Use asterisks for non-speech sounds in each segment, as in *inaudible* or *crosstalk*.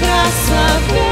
graça saber.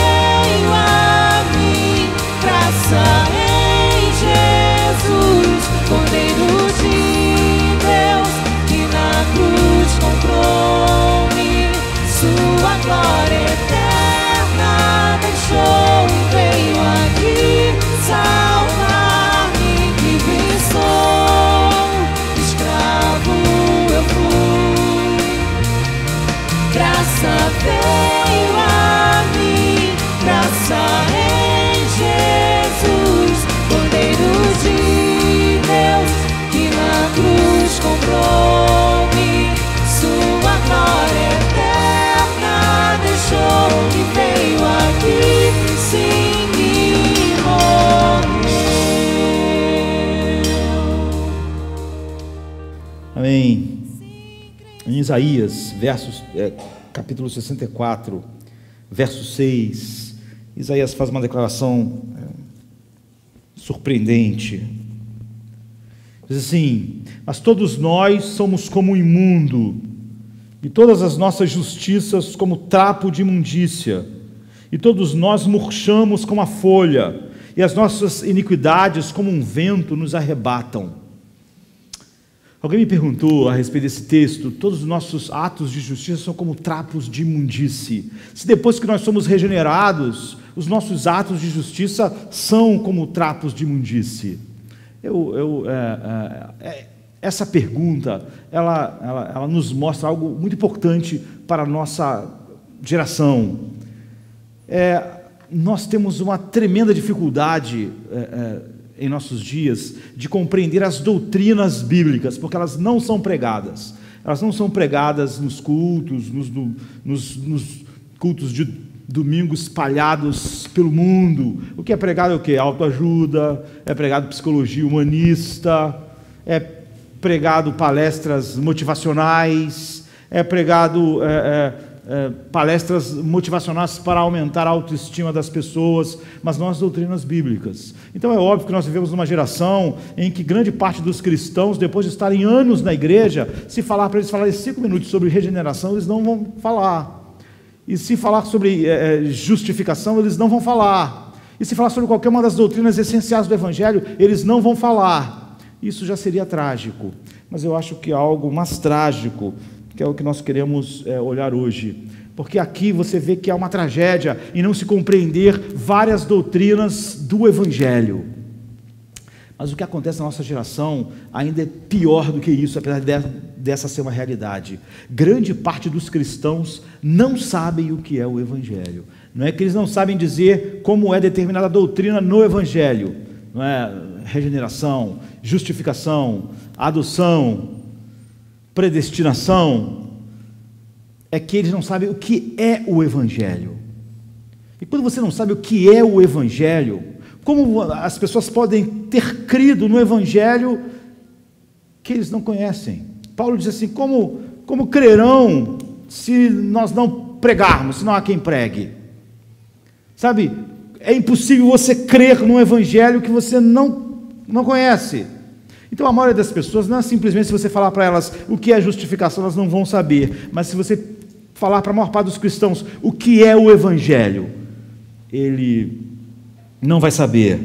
Isaías, versos, é, capítulo 64, verso 6, Isaías faz uma declaração é, surpreendente. Diz assim: Mas todos nós somos como imundo, e todas as nossas justiças como trapo de imundícia, e todos nós murchamos como a folha, e as nossas iniquidades como um vento nos arrebatam. Alguém me perguntou a respeito desse texto: todos os nossos atos de justiça são como trapos de imundície. Se depois que nós somos regenerados, os nossos atos de justiça são como trapos de imundície. Eu, eu, é, é, é, essa pergunta ela, ela, ela nos mostra algo muito importante para a nossa geração. É, nós temos uma tremenda dificuldade é, é, em nossos dias de compreender as doutrinas bíblicas, porque elas não são pregadas. Elas não são pregadas nos cultos, nos, nos, nos cultos de domingo espalhados pelo mundo. O que é pregado é o quê? Autoajuda, é pregado psicologia humanista, é pregado palestras motivacionais, é pregado é, é, eh, palestras motivacionais para aumentar a autoestima das pessoas, mas não as doutrinas bíblicas. Então é óbvio que nós vivemos numa geração em que grande parte dos cristãos, depois de estarem anos na igreja, se falar para eles falarem cinco minutos sobre regeneração, eles não vão falar. E se falar sobre é, justificação, eles não vão falar. E se falar sobre qualquer uma das doutrinas essenciais do Evangelho, eles não vão falar. Isso já seria trágico. Mas eu acho que é algo mais trágico que é o que nós queremos é, olhar hoje. Porque aqui você vê que há uma tragédia e não se compreender várias doutrinas do Evangelho. Mas o que acontece na nossa geração ainda é pior do que isso, apesar dessa ser uma realidade. Grande parte dos cristãos não sabem o que é o Evangelho. Não é que eles não sabem dizer como é determinada doutrina no Evangelho. Não é regeneração, justificação, adoção, predestinação, é que eles não sabem o que é o Evangelho. E quando você não sabe o que é o Evangelho, como as pessoas podem ter crido no Evangelho que eles não conhecem? Paulo diz assim: como, como crerão se nós não pregarmos, se não há quem pregue? Sabe, é impossível você crer num Evangelho que você não, não conhece. Então, a maioria das pessoas não é simplesmente se você falar para elas o que é justificação, elas não vão saber. Mas se você falar para a maior parte dos cristãos o que é o Evangelho, ele não vai saber.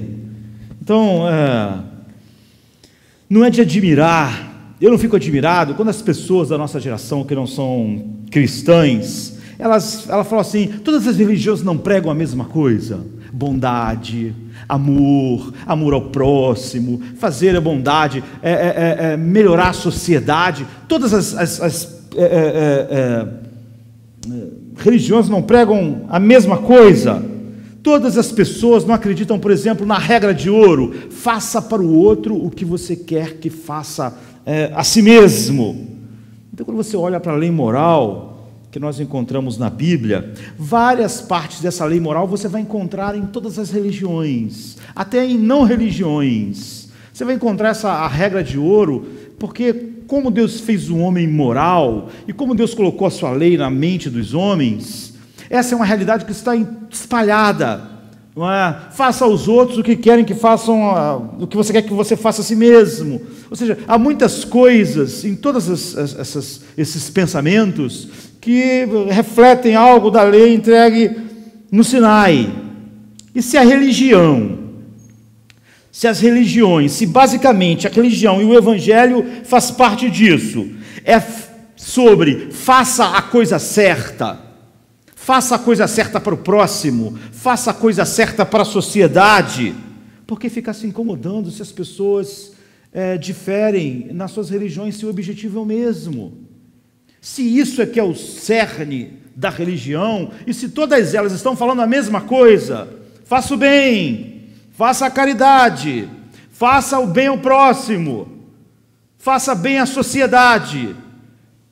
Então, é, não é de admirar. Eu não fico admirado quando as pessoas da nossa geração que não são cristãs, elas, ela fala assim: todas as religiões não pregam a mesma coisa, bondade amor, amor ao próximo, fazer a bondade, é, é, é, é melhorar a sociedade. Todas as, as, as é, é, religiões não pregam a mesma coisa. Todas as pessoas não acreditam, por exemplo, na regra de ouro: faça para o outro o que você quer que faça a si mesmo. Então, quando você olha para a lei moral, que nós encontramos na Bíblia, várias partes dessa lei moral você vai encontrar em todas as religiões, até em não religiões. Você vai encontrar essa a regra de ouro, porque como Deus fez o homem moral e como Deus colocou a sua lei na mente dos homens, essa é uma realidade que está espalhada é? Faça aos outros o que querem que façam, a, ah, o que você quer que você faça a si mesmo. Ou seja, há muitas coisas em todos esses pensamentos que refletem algo da lei entregue no Sinai. E se a religião, se as religiões, se basicamente a religião e o evangelho faz parte disso, é sobre faça a coisa certa faça a coisa certa para o próximo, faça a coisa certa para a sociedade. Por que ficar se incomodando se as pessoas é, diferem nas suas religiões se o objetivo é o mesmo? Se isso é que é o cerne da religião, e se todas elas estão falando a mesma coisa, faça o bem, faça a caridade, faça o bem ao próximo, faça bem à sociedade.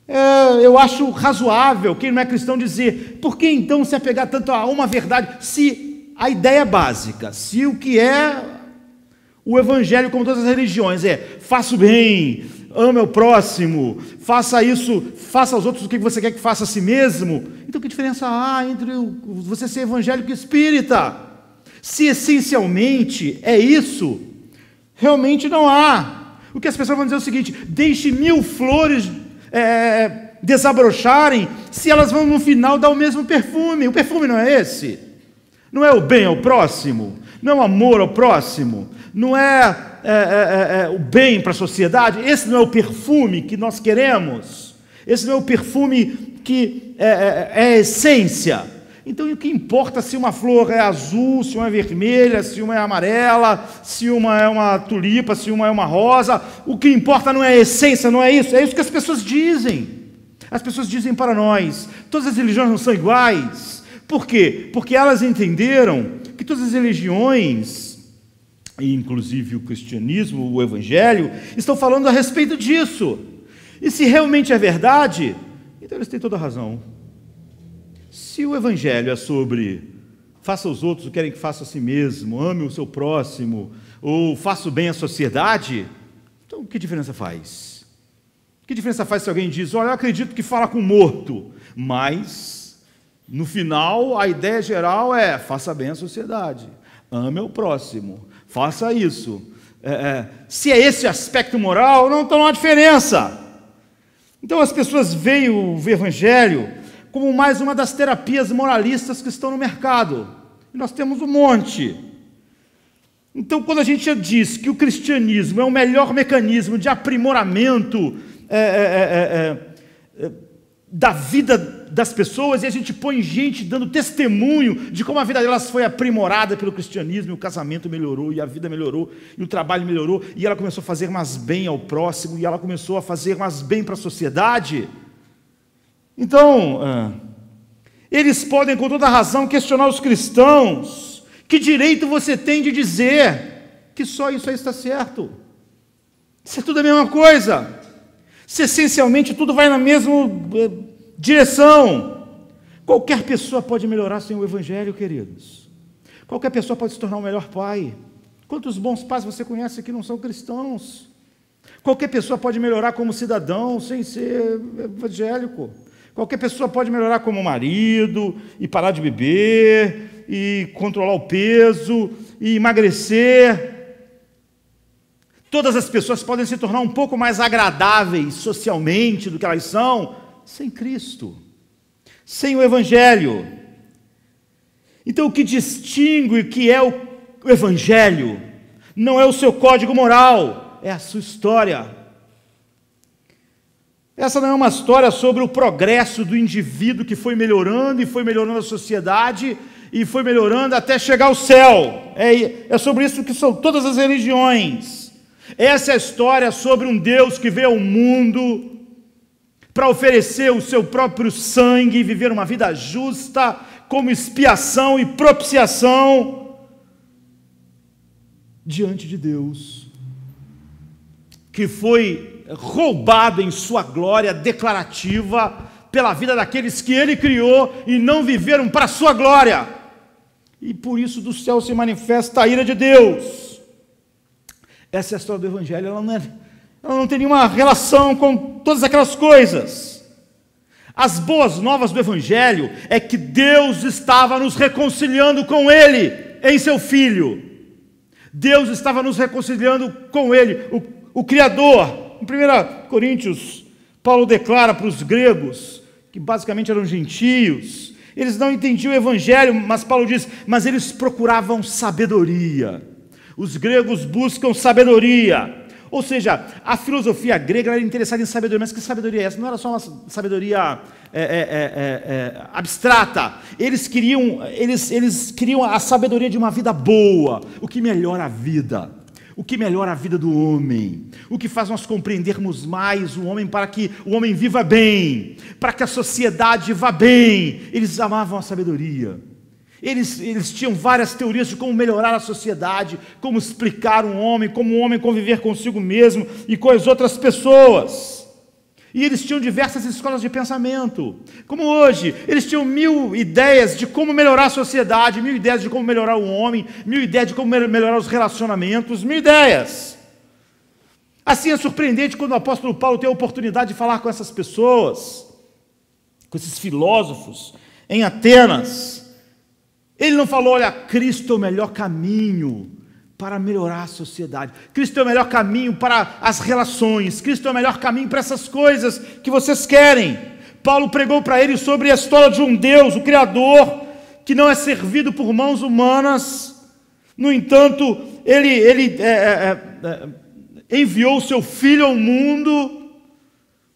É, eu acho razoável quem não é cristão dizer, por que então se apegar tanto a uma verdade? Se a ideia é básica, se o que é o evangelho, como todas as religiões, é faça o bem, ame o próximo, faça isso, faça aos outros o que você quer que faça a si mesmo. Então que diferença há entre você ser evangélico e espírita? Se essencialmente é isso, realmente não há. O que as pessoas vão dizer é o seguinte: deixe mil flores é, desabrocharem se elas vão no final dar o mesmo perfume? O perfume não é esse? Não é o bem ao próximo? Não é o amor ao próximo? Não é, é, é, é, é o bem para a sociedade? Esse não é o perfume que nós queremos? Esse não é o perfume que é, é a essência? Então, o que importa se uma flor é azul, se uma é vermelha, se uma é amarela, se uma é uma tulipa, se uma é uma rosa? O que importa não é a essência, não é isso. É isso que as pessoas dizem. As pessoas dizem para nós: todas as religiões não são iguais. Por quê? Porque elas entenderam que todas as religiões, inclusive o cristianismo, o evangelho, estão falando a respeito disso. E se realmente é verdade, então eles têm toda a razão. Se o evangelho é sobre faça aos outros o que querem que faça a si mesmo, ame o seu próximo, ou faça bem à sociedade, então que diferença faz? Que diferença faz se alguém diz, olha, eu acredito que fala com o morto, mas no final a ideia geral é faça bem à sociedade, ame o próximo, faça isso. É, é, se é esse aspecto moral, não, então não há diferença. Então as pessoas veem o evangelho como mais uma das terapias moralistas que estão no mercado. E nós temos um monte. Então, quando a gente diz que o cristianismo é o melhor mecanismo de aprimoramento é é é, é, é, é, da vida das pessoas, e a gente põe gente dando testemunho de como a vida delas foi aprimorada pelo cristianismo, e o casamento melhorou, e a vida melhorou, e o trabalho melhorou, e ela começou a fazer mais bem ao próximo, e ela começou a fazer mais bem para a sociedade. Então, ah, eles podem com toda razão questionar os cristãos: que direito você tem de dizer que só isso aí está certo? Isso é tudo a mesma coisa. Se essencialmente tudo vai na mesma eh, direção. Qualquer pessoa pode melhorar sem o Evangelho, queridos. Qualquer pessoa pode se tornar um melhor pai. Quantos bons pais você conhece que não são cristãos? Qualquer pessoa pode melhorar como cidadão sem ser evangélico. Qualquer pessoa pode melhorar como marido, e parar de beber, e controlar o peso, e emagrecer. Todas as pessoas podem se tornar um pouco mais agradáveis socialmente do que elas são sem Cristo, sem o Evangelho. Então, o que distingue o que é o Evangelho não é o seu código moral, é a sua história. Essa não é uma história sobre o progresso do indivíduo que foi melhorando e foi melhorando a sociedade e foi melhorando até chegar ao céu. É, é sobre isso que são todas as religiões. Essa é a história sobre um Deus que veio ao mundo para oferecer o seu próprio sangue e viver uma vida justa como expiação e propiciação diante de Deus, que foi roubada em sua glória declarativa pela vida daqueles que ele criou e não viveram para sua glória. E por isso do céu se manifesta a ira de Deus. Essa é a história do Evangelho, ela não, é, ela não tem nenhuma relação com todas aquelas coisas. As boas novas do Evangelho é que Deus estava nos reconciliando com Ele em seu Filho. Deus estava nos reconciliando com Ele, o, o Criador, em 1 Coríntios, Paulo declara para os gregos, que basicamente eram gentios, eles não entendiam o evangelho, mas Paulo diz, mas eles procuravam sabedoria. Os gregos buscam sabedoria. Ou seja, a filosofia grega era interessada em sabedoria, mas que sabedoria é essa? Não era só uma sabedoria é, é, é, é, é abstrata. Eles queriam, eles, eles queriam a sabedoria de uma vida boa, o que melhora a vida o que melhora a vida do homem, o que faz nós compreendermos mais o homem para que o homem viva bem, para que a sociedade vá bem. Eles amavam a sabedoria. Eles, eles tinham várias teorias de como melhorar a sociedade, como explicar um homem, como o um homem conviver consigo mesmo e com as outras pessoas. E eles tinham diversas escolas de pensamento. Como hoje, eles tinham mil ideias de como melhorar a sociedade, mil ideias de como melhorar o homem, mil ideias de como melhorar os relacionamentos, mil ideias. Assim é surpreendente quando o apóstolo Paulo tem a oportunidade de falar com essas pessoas, com esses filósofos em Atenas. Ele não falou, olha, Cristo é o melhor caminho, para melhorar a sociedade. Cristo é o melhor caminho para as relações. Cristo é o melhor caminho para essas coisas que vocês querem. Paulo pregou para ele sobre a história de um Deus, o Criador, que não é servido por mãos humanas. No entanto, ele, ele é, é, é, é enviou o seu filho ao mundo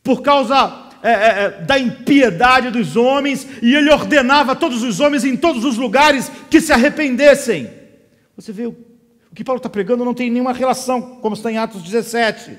por causa é, é, é, da impiedade dos homens, e ele ordenava a todos os homens em todos os lugares que se arrependessem. Você vê o que Paulo está pregando não tem nenhuma relação, como está em Atos 17.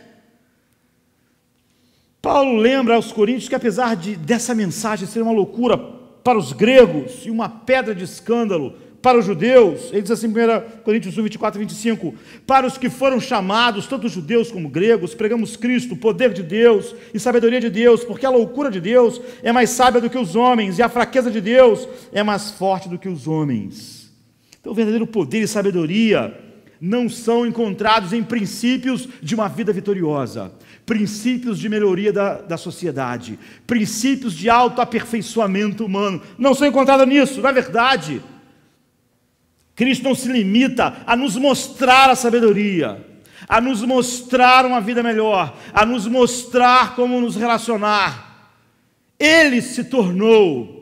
Paulo lembra aos coríntios que, apesar de dessa mensagem ser uma loucura para os gregos e uma pedra de escândalo para os judeus, ele diz assim em 1 Coríntios 1, 24 e 25: Para os que foram chamados, tanto judeus como gregos, pregamos Cristo, o poder de Deus e sabedoria de Deus, porque a loucura de Deus é mais sábia do que os homens, e a fraqueza de Deus é mais forte do que os homens. Então, o verdadeiro poder e sabedoria não são encontrados em princípios de uma vida vitoriosa, princípios de melhoria da, da sociedade, princípios de autoaperfeiçoamento humano. Não são encontrados nisso, na é verdade. Cristo não se limita a nos mostrar a sabedoria, a nos mostrar uma vida melhor, a nos mostrar como nos relacionar. Ele se tornou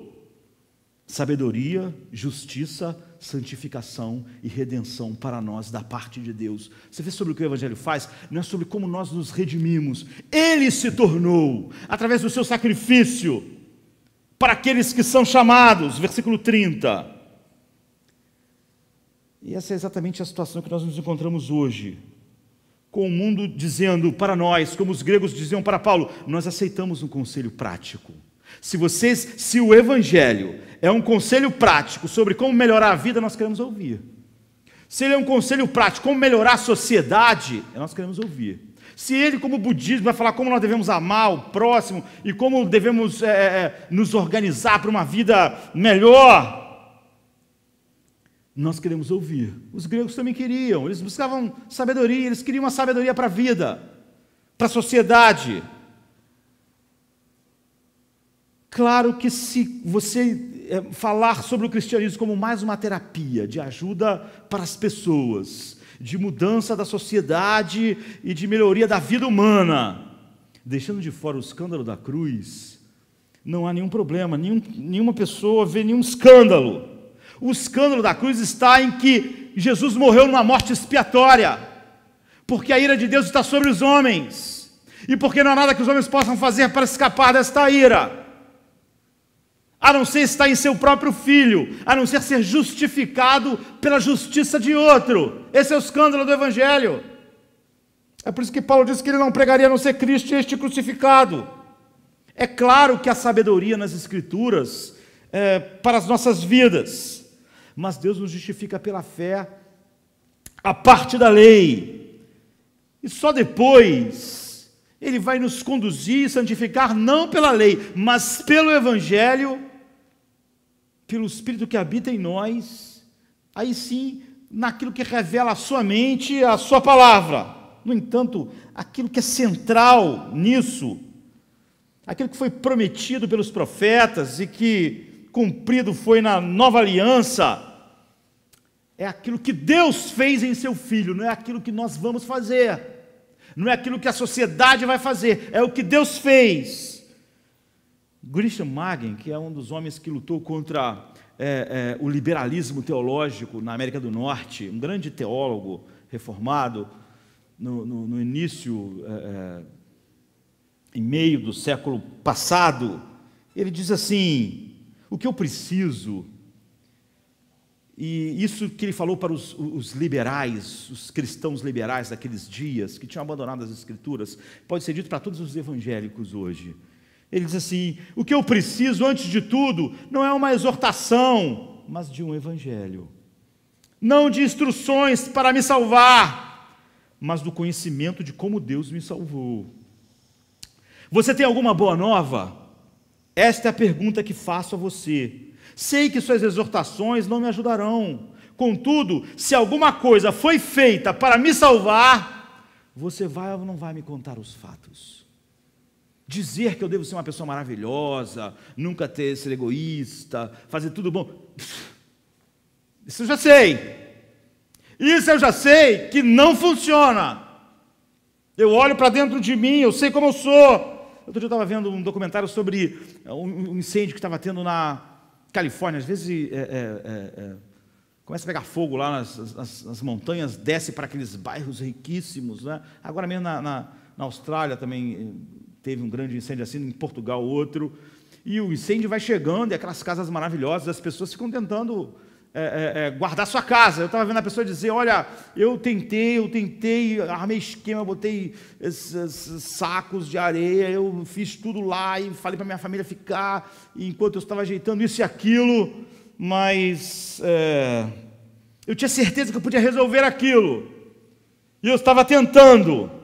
sabedoria, justiça, santificação e redenção para nós da parte de Deus. Você vê sobre o que o Evangelho faz? Não é sobre como nós nos redimimos. Ele se tornou, através do seu sacrifício, para aqueles que são chamados. Versículo 30. E essa é exatamente a situação que nós nos encontramos hoje. Com o mundo dizendo para nós, como os gregos diziam para Paulo, nós aceitamos um conselho prático. Se vocês, se o evangelho é um conselho prático sobre como melhorar a vida, nós queremos ouvir. Se ele é um conselho prático, como melhorar a sociedade, é nós queremos ouvir. Se ele, como budismo, vai falar como nós devemos amar o próximo e como devemos é, é, é, nos organizar para uma vida melhor, nós queremos ouvir. Os gregos também queriam, eles buscavam sabedoria, eles queriam uma sabedoria para a vida, para a sociedade. Claro que se você é, falar sobre o cristianismo como mais uma terapia de ajuda para as pessoas, de mudança da sociedade e de melhoria da vida humana, deixando de fora o escândalo da cruz, não há nenhum problema, nenhum, nenhuma pessoa vê nenhum escândalo. O escândalo da cruz está em que Jesus morreu numa morte expiatória, porque a ira de Deus está sobre os homens, e porque não há nada que os homens possam fazer para escapar desta ira a não ser estar em seu próprio filho, a não ser ser justificado pela justiça de outro. Esse é o escândalo do Evangelho. É por isso que Paulo disse que ele não pregaria a não ser Cristo este crucificado. É claro que a sabedoria nas Escrituras é para as nossas vidas, mas Deus nos justifica pela fé, a parte da lei, e só depois ele vai nos conduzir e santificar não pela lei, mas pelo Evangelho, pelo Espírito que habita em nós, aí sim, naquilo que revela a sua mente, a sua palavra. No entanto, aquilo que é central nisso, aquilo que foi prometido pelos profetas e que cumprido foi na nova aliança, é aquilo que Deus fez em seu filho, não é aquilo que nós vamos fazer, não é aquilo que a sociedade vai fazer, é o que Deus fez. Grisham Magen, que é um dos homens que lutou contra é, é, o liberalismo teológico na América do Norte, um grande teólogo reformado, no, no, no início, é, é meio do século passado, ele diz assim: o que eu preciso, e isso que ele falou para os, os liberais, os cristãos liberais daqueles dias, que tinham abandonado as Escrituras, pode ser dito para todos os evangélicos hoje. Ele diz assim: o que eu preciso, antes de tudo, não é uma exortação, mas de um evangelho. Não de instruções para me salvar, mas do conhecimento de como Deus me salvou. Você tem alguma boa nova? Esta é a pergunta que faço a você. Sei que suas exortações não me ajudarão. Contudo, se alguma coisa foi feita para me salvar, você vai ou não vai me contar os fatos? dizer que eu devo ser uma pessoa maravilhosa, nunca ter ser egoísta, fazer tudo bom. Isso eu já sei. Isso eu já sei que não funciona. Eu olho para dentro de mim, eu sei como eu sou. Outro dia eu estava vendo um documentário sobre é, um incêndio que estava tendo na Califórnia. Às vezes é, é, é, é, começa a pegar fogo lá nas, nas, nas, montanhas, desce para aqueles bairros riquíssimos. Né? Agora mesmo na, na, na Austrália também teve um grande incêndio assim, em Portugal outro. E o incêndio vai chegando, e aquelas casas maravilhosas, as pessoas ficam tentando é, é, é guardar sua casa. Eu estava vendo a pessoa dizer: Olha, eu tentei, eu tentei, armei esquema, botei eh, sacos de areia, eu fiz tudo lá e falei para minha família ficar, enquanto eu estava ajeitando isso e aquilo, mas é, eu tinha certeza que eu podia resolver aquilo, e eu estava tentando.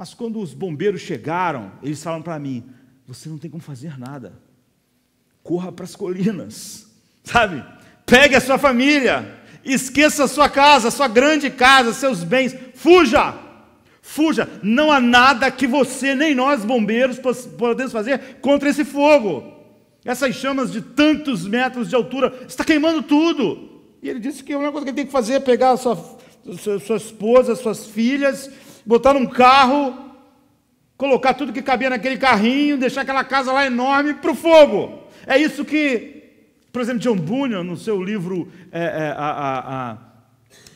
Mas quando os bombeiros chegaram, eles falaram para mim: Você não tem como fazer nada. Corra para as colinas, *laughs* sabe? Pegue a sua família, esqueça a sua casa, a sua grande casa, seus bens, fuja! Fuja! Não há nada que você, nem nós bombeiros, podemos fazer contra esse fogo. Essas chamas de tantos metros de altura está queimando tudo. E ele disse que a única coisa que ele tem que fazer é pegar a sua, sua, sua esposa, suas filhas, botar num carro, colocar tudo que cabia naquele carrinho, deixar aquela casa lá enorme para o fogo. É isso que, por exemplo, John Bunyan, no seu livro é, é, a, a, a,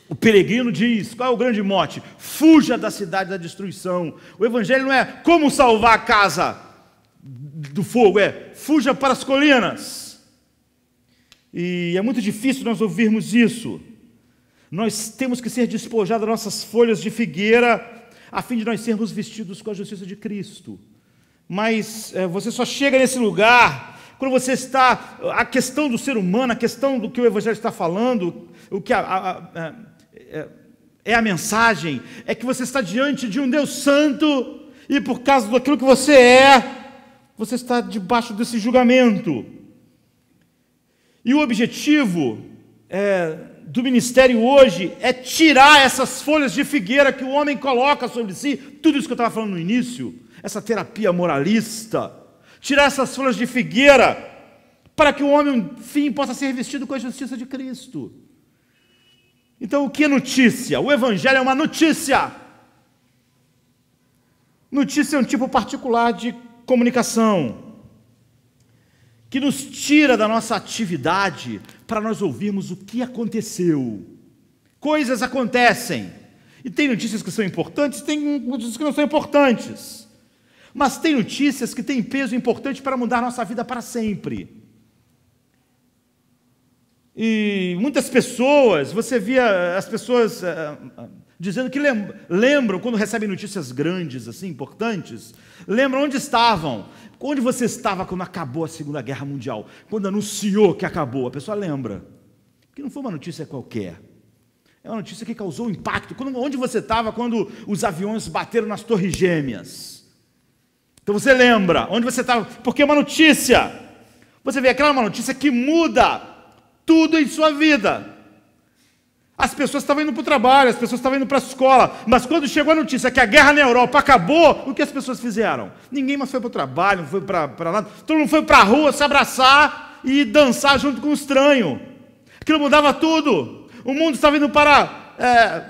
O Peregrino, diz: qual é o grande mote? Fuja da cidade da destruição. O evangelho não é como salvar a casa do fogo, é fuja para as colinas. E é muito difícil nós ouvirmos isso. Nós temos que ser despojados das nossas folhas de figueira a fim de nós sermos vestidos com a justiça de Cristo. Mas é, você só chega nesse lugar quando você está. A questão do ser humano, a questão do que o Evangelho está falando, o que a, a, a, é, é, é a mensagem, é que você está diante de um Deus Santo e por causa daquilo que você é, você está debaixo desse julgamento. E o objetivo é, do ministério hoje é tirar essas folhas de figueira que o homem coloca sobre si, tudo isso que eu estava falando no início, essa terapia moralista, tirar essas folhas de figueira para que o homem, enfim, possa ser vestido com a justiça de Cristo. Então, o que é notícia? O Evangelho é uma notícia. Notícia é um tipo particular de comunicação que nos tira da nossa atividade, para nós ouvirmos o que aconteceu. Coisas acontecem. E tem notícias que são importantes, tem notícias que não são importantes. Mas tem notícias que têm peso importante para mudar nossa vida para sempre. E muitas pessoas, você via as pessoas ah, ah, dizendo que lembram, quando recebem notícias grandes, assim, importantes, lembram onde estavam, onde você estava quando acabou a Segunda Guerra Mundial, quando anunciou que acabou, a pessoa lembra, que não foi uma notícia qualquer, é uma notícia que causou impacto, quando, onde você estava quando os aviões bateram nas Torres Gêmeas, então você lembra, onde você estava, porque é uma notícia, você vê aquela é uma notícia que muda tudo em sua vida, as pessoas estavam indo para o trabalho, as pessoas estavam indo para a escola, mas quando chegou a notícia que a guerra na Europa acabou, o que as pessoas fizeram? Ninguém mais foi para o trabalho, não foi para nada, todo mundo foi para a rua se abraçar e dançar junto com o estranho. Aquilo mudava tudo. O mundo estava indo para, é,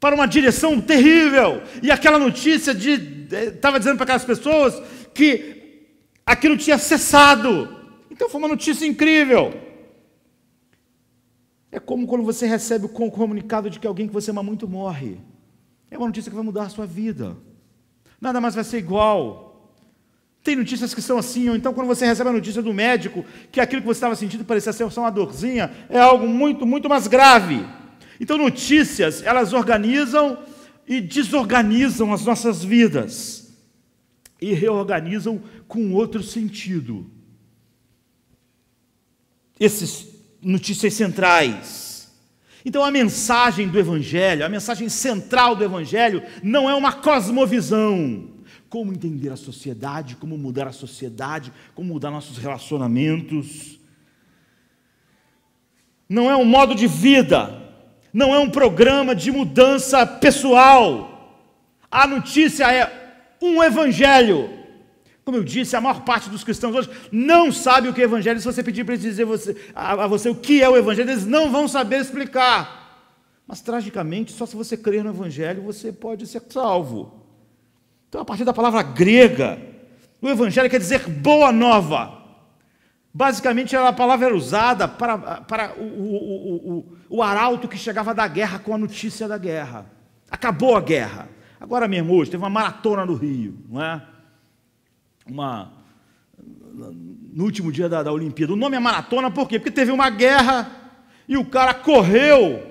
para uma direção terrível. E aquela notícia de, estava é, dizendo para aquelas pessoas que aquilo tinha cessado. Então foi uma notícia incrível. É como quando você recebe o comunicado de que alguém que você ama muito morre. É uma notícia que vai mudar a sua vida. Nada mais vai ser igual. Tem notícias que são assim, ou então quando você recebe a notícia do médico que aquilo que você estava sentindo parecia ser só uma dorzinha, é algo muito, muito mais grave. Então notícias, elas organizam e desorganizam as nossas vidas e reorganizam com outro sentido. Esses notícias centrais. Então a mensagem do Evangelho, a mensagem central do Evangelho, não é uma cosmovisão. Como entender a sociedade, como mudar a sociedade, como mudar nossos relacionamentos. Não é um modo de vida, não é um programa de mudança pessoal. A notícia é um evangelho como eu disse, a maior parte dos cristãos hoje não sabe o que é evangelho. Se você pedir para eles dizer você, a, a você o que é o evangelho, eles não vão saber explicar. Mas tragicamente, só se você crer no evangelho, você pode ser salvo. Então, a partir da palavra grega, o evangelho quer dizer boa nova. Basicamente, a palavra era usada para, para o, o, o, o, arauto que chegava da guerra com a notícia da guerra. Acabou a guerra. Agora mesmo, hoje, teve uma maratona no Rio, não é? uma no último dia da, da Olimpíada. O nome é maratona por quê? Porque teve uma guerra e o cara correu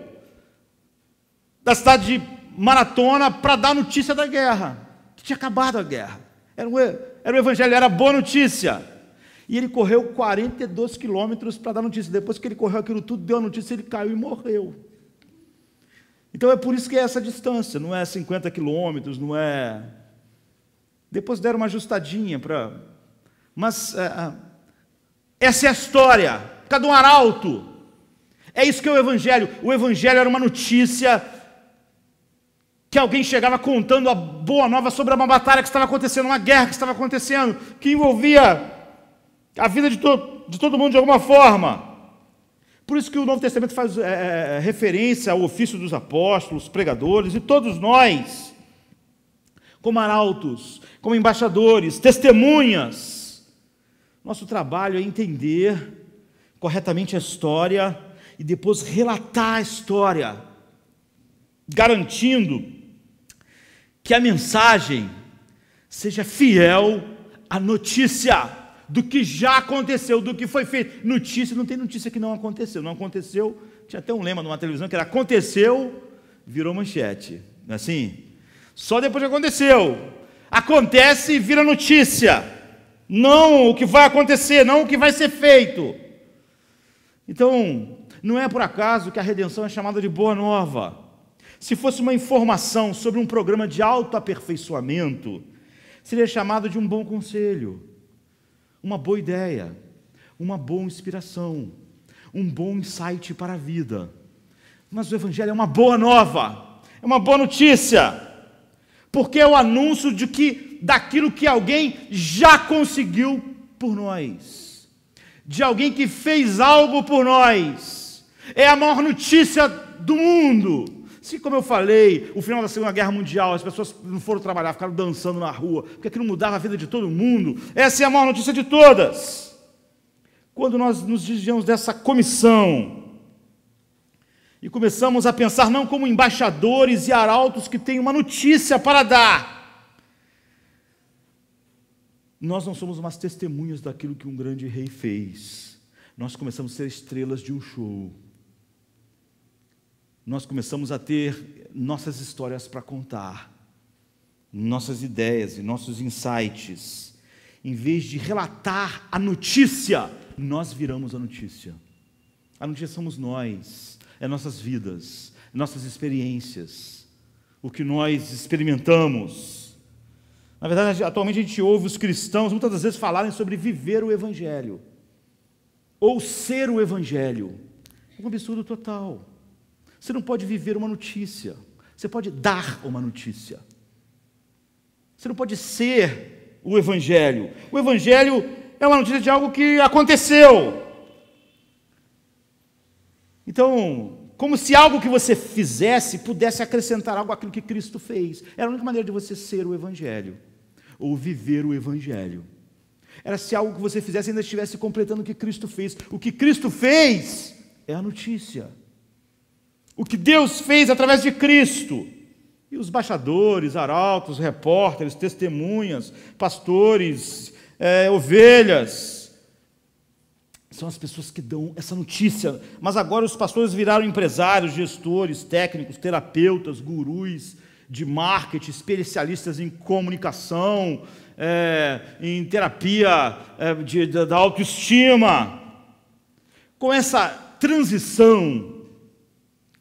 da cidade de Maratona para dar notícia da guerra, que tinha acabado a guerra. Era o, era o evangelho, era boa notícia. E ele correu 42 quilômetros para dar notícia. Depois que ele correu aquilo tudo, deu a notícia, ele caiu e morreu. Então é por isso que é essa distância, não é 50 quilômetros, não é depois deram uma ajustadinha para. Mas uh, essa é a história. Cada um arauto. É isso que é o Evangelho. O Evangelho era uma notícia que alguém chegava contando a boa nova sobre uma batalha que estava acontecendo, uma guerra que estava acontecendo, que envolvia a vida de, to de todo mundo de alguma forma. Por isso que o Novo Testamento faz é, é referência ao ofício dos apóstolos, pregadores e todos nós como arautos, como embaixadores, testemunhas. Nosso trabalho é entender corretamente a história e depois relatar a história, garantindo que a mensagem seja fiel à notícia do que já aconteceu, do que foi feito. Notícia, não tem notícia que não aconteceu. Não aconteceu, tinha até um lema numa televisão que era aconteceu, virou manchete. É assim, só depois que aconteceu. Acontece e vira notícia. Não o que vai acontecer, não o que vai ser feito. Então, não é por acaso que a redenção é chamada de boa nova. Se fosse uma informação sobre um programa de autoaperfeiçoamento, seria chamado de um bom conselho, uma boa ideia, uma boa inspiração, um bom insight para a vida. Mas o Evangelho é uma boa nova, é uma boa notícia. Porque é o anúncio de que daquilo que alguém já conseguiu por nós, de alguém que fez algo por nós. É a maior notícia do mundo. Se, como eu falei, o final da Segunda Guerra Mundial, as pessoas não foram trabalhar, ficaram dançando na rua, porque aquilo mudava a vida de todo mundo, essa é a maior notícia de todas. Quando nós nos desviamos dessa comissão, e começamos a pensar não como embaixadores e arautos que têm uma notícia para dar. Nós não somos mais testemunhas daquilo que um grande rei fez. Nós começamos a ser estrelas de um show. Nós começamos a ter nossas histórias para contar, nossas ideias e nossos insights. Em vez de relatar a notícia, nós viramos a notícia. A notícia somos nós é nossas vidas, nossas experiências, o que nós experimentamos. Na verdade, atualmente a gente ouve os cristãos muitas das vezes falarem sobre viver o Evangelho, ou ser o Evangelho. É um absurdo total. Você não pode viver uma notícia, você pode dar uma notícia. Você não pode ser o Evangelho. O Evangelho é uma notícia de algo que aconteceu, então, como se algo que você fizesse pudesse acrescentar algo àquilo que Cristo fez. Era a única maneira de você ser o Evangelho, ou viver o Evangelho. Era se algo que você fizesse ainda estivesse completando o que Cristo fez. O que Cristo fez é a notícia. O que Deus fez através de Cristo. E os baixadores, arautos, repórteres, testemunhas, pastores, é, ovelhas, são as pessoas que dão essa notícia. Mas agora os pastores viraram empresários, gestores, técnicos, terapeutas, gurus de marketing, especialistas em comunicação, é, em terapia é, de, de, da autoestima. Com essa transição,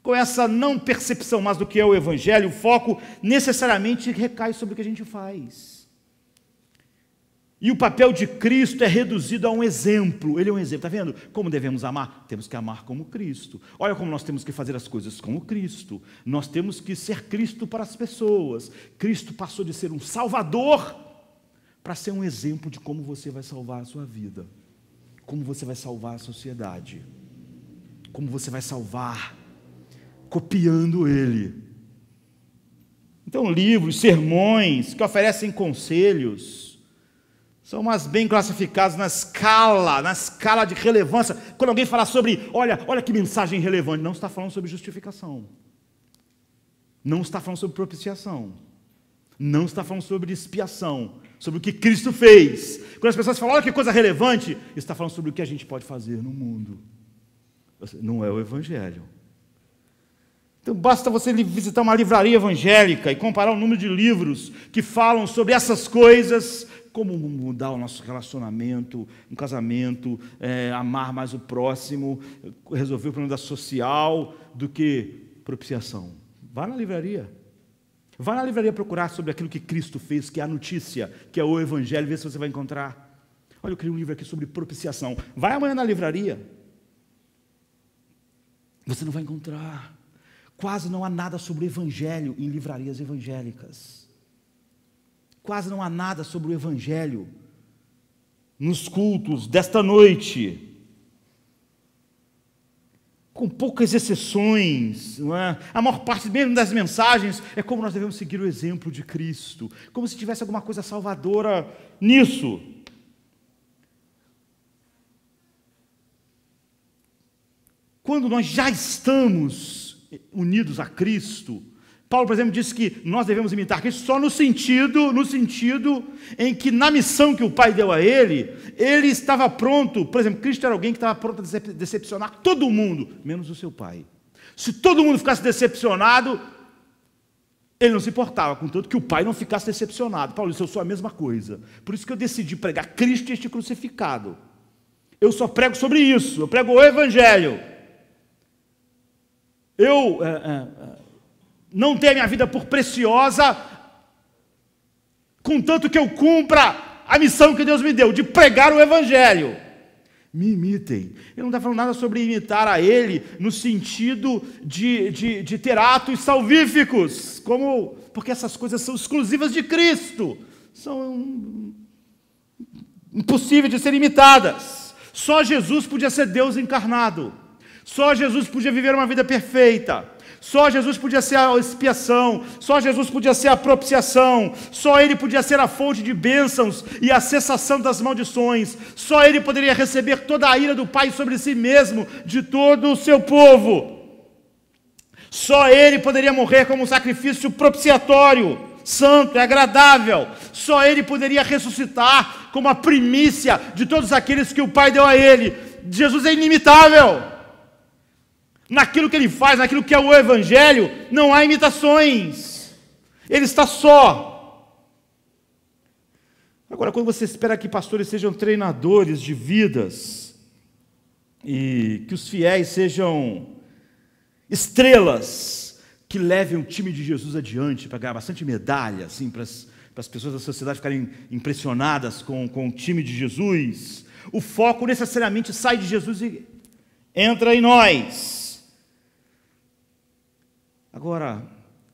com essa não percepção mais do que é o Evangelho, o foco necessariamente recai sobre o que a gente faz. E o papel de Cristo é reduzido a um exemplo. Ele é um exemplo, está vendo? Como devemos amar? Temos que amar como Cristo. Olha como nós temos que fazer as coisas como Cristo. Nós temos que ser Cristo para as pessoas. Cristo passou de ser um salvador para ser um exemplo de como você vai salvar a sua vida, como você vai salvar a sociedade, como você vai salvar, copiando Ele. Então, livros, sermões que oferecem conselhos são umas bem classificadas na escala, na escala de relevância. Quando alguém falar sobre, olha, olha que mensagem relevante, não está falando sobre justificação. Não está falando sobre propiciação. Não está falando sobre expiação, sobre o que Cristo fez. Quando as pessoas falam, olha que coisa relevante, está falando sobre o que a gente pode fazer no mundo. Não é o evangelho. Então basta você visitar uma livraria evangélica e comparar o número de livros que falam sobre essas coisas como mudar o nosso relacionamento, um casamento, é, amar mais o próximo, resolver o problema da social, do que propiciação. Vá na livraria. Vá na livraria procurar sobre aquilo que Cristo fez, que é a notícia, que é o Evangelho, vê se você vai encontrar. Olha, eu criei um livro aqui sobre propiciação. Vai amanhã na livraria. Você não vai encontrar. Quase não há nada sobre o Evangelho em livrarias evangélicas. Quase não há nada sobre o Evangelho nos cultos desta noite. Com poucas exceções, não é? a maior parte mesmo das mensagens é como nós devemos seguir o exemplo de Cristo, como se tivesse alguma coisa salvadora nisso. Quando nós já estamos unidos a Cristo, Paulo, por exemplo, disse que nós devemos imitar Cristo só no sentido, no sentido em que na missão que o Pai deu a ele, ele estava pronto. Por exemplo, Cristo era alguém que estava pronto a decepcionar todo mundo, menos o seu Pai. Se todo mundo ficasse decepcionado, ele não se importava, contanto que o Pai não ficasse decepcionado. Paulo disse: Eu sou a mesma coisa. Por isso que eu decidi pregar Cristo e este crucificado. Eu só prego sobre isso, eu prego o Evangelho. Eu. É, é, não ter minha vida por preciosa, contanto que eu cumpra a missão que Deus me deu, de pregar o Evangelho. Me imitem. Ele não está falando nada sobre imitar a Ele no sentido de, de, de ter atos salvíficos, como porque essas coisas são exclusivas de Cristo, são impossíveis de ser imitadas. Só Jesus podia ser Deus encarnado. Só Jesus podia viver uma vida perfeita. Só Jesus podia ser a expiação, só Jesus podia ser a propiciação, só Ele podia ser a fonte de bênçãos e a cessação das maldições, só Ele poderia receber toda a ira do Pai sobre si mesmo, de todo o seu povo. Só Ele poderia morrer como um sacrifício propiciatório, santo e é agradável, só Ele poderia ressuscitar como a primícia de todos aqueles que o Pai deu a Ele. Jesus é inimitável naquilo que ele faz, naquilo que é o Evangelho, não há imitações. Ele está só. Agora, quando você espera que pastores sejam treinadores de vidas e que os fiéis sejam estrelas que levem o time de Jesus adiante para ganhar bastante medalha, assim, para as, para as pessoas da sociedade ficarem impressionadas com, com o time de Jesus, o foco necessariamente sai de Jesus e entra em nós. Agora,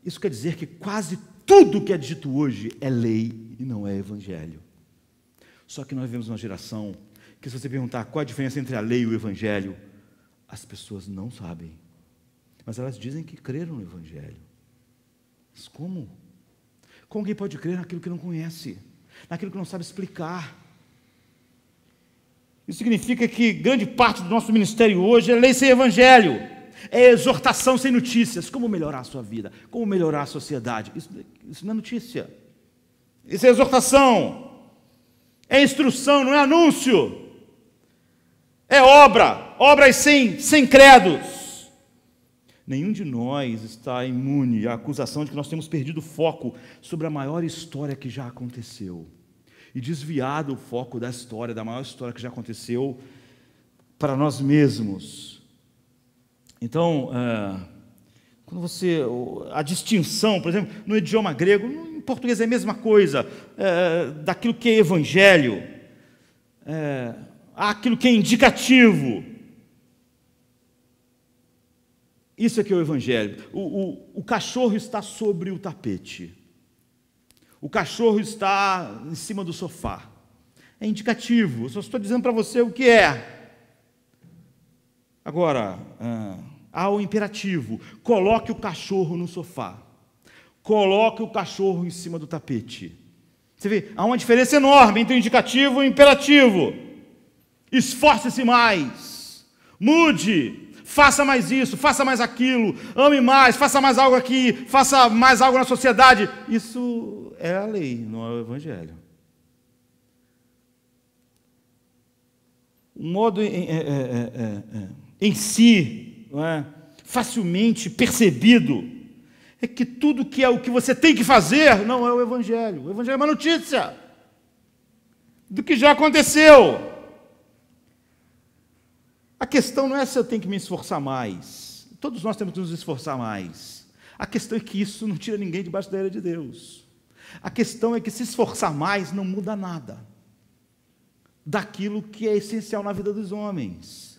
isso quer dizer que quase tudo que é dito hoje é lei e não é evangelho. Só que nós vivemos uma geração que, se você perguntar qual a diferença entre a lei e o evangelho, as pessoas não sabem. Mas elas dizem que creram no evangelho. Mas como? Como alguém pode crer naquilo que não conhece, naquilo que não sabe explicar? Isso significa que grande parte do nosso ministério hoje é lei sem evangelho é exortação sem notícias. Como melhorar a sua vida? Como melhorar a sociedade? Isso, isso não é notícia. Isso é exortação. É instrução, não é anúncio. É obra. Obras sem, sem credos. Nenhum de nós está imune à acusação de que nós temos perdido o foco sobre a maior história que já aconteceu e desviado o foco da história, da maior história que já aconteceu para nós mesmos. Então, é, quando você. A distinção, por exemplo, no idioma grego, em português é a mesma coisa, é, daquilo que é evangelho, é, aquilo que é indicativo. Isso é que é o evangelho. O, o, o cachorro está sobre o tapete. O cachorro está em cima do sofá. É indicativo. Eu só estou dizendo para você o que é. Agora. Ah, ao imperativo: coloque o cachorro no sofá, coloque o cachorro em cima do tapete. Você vê, há uma diferença enorme entre o indicativo e o imperativo. Esforce-se mais, mude, faça mais isso, faça mais aquilo, ame mais, faça mais algo aqui, faça mais algo na sociedade. Isso é a lei, não é o evangelho. O modo em, é, é, é, em si é? facilmente percebido é que tudo que é o que você tem que fazer não é o Evangelho. O Evangelho é uma notícia do que já aconteceu. A questão não é se eu tenho que me esforçar mais. Todos nós temos que nos esforçar mais. A questão é que isso não tira ninguém debaixo da era de Deus. A questão é que se esforçar mais não muda nada daquilo que é essencial na vida dos homens.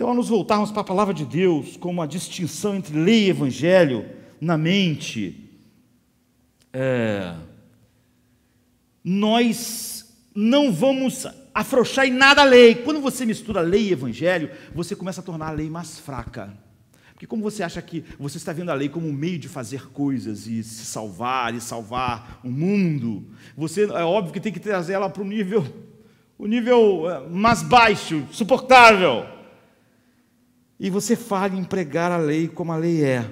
Então, ao nos voltarmos para a palavra de Deus, como a distinção entre lei e evangelho na mente, é, nós não vamos afrouxar em nada a lei. Quando você mistura lei e evangelho, você começa a tornar a lei mais fraca. Porque como você acha que você está vendo a lei como um meio de fazer coisas e se salvar e salvar o mundo, você é óbvio que tem que trazer ela para um nível, o um nível é, mais baixo, suportável e você fala em pregar a lei como a lei é.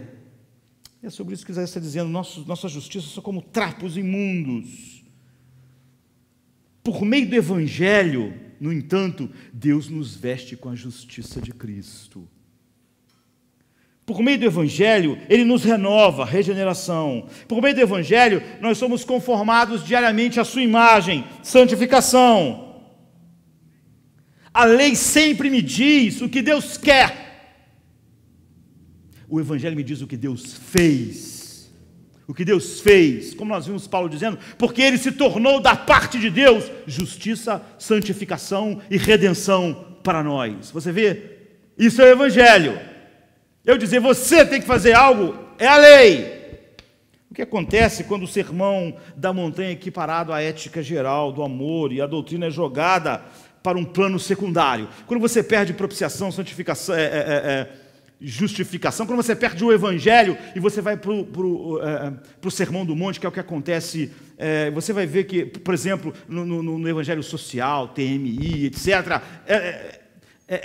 É sobre isso que Isaías está dizendo: nossa justiça são como trapos imundos. Por meio do Evangelho, no entanto, Deus nos veste com a justiça de Cristo. Por meio do Evangelho, Ele nos renova, regeneração. Por meio do Evangelho, nós somos conformados diariamente à Sua imagem, santificação. A lei sempre me diz o que Deus quer, o Evangelho me diz o que Deus fez. O que Deus fez, como nós vimos Paulo dizendo, porque ele se tornou da parte de Deus justiça, santificação e redenção para nós. Você vê? Isso é o Evangelho. Eu dizer, você tem que fazer algo, é a lei. O que acontece quando o sermão da montanha é equiparado à ética geral do amor e a doutrina é jogada para um plano secundário? Quando você perde propiciação, santificação, é, é, é, é justificação, quando você perde o evangelho e você vai para o é, é sermão do monte, que é o que acontece, é, você vai ver que, por exemplo, no, no, no evangelho social, TMI, etc., é, é,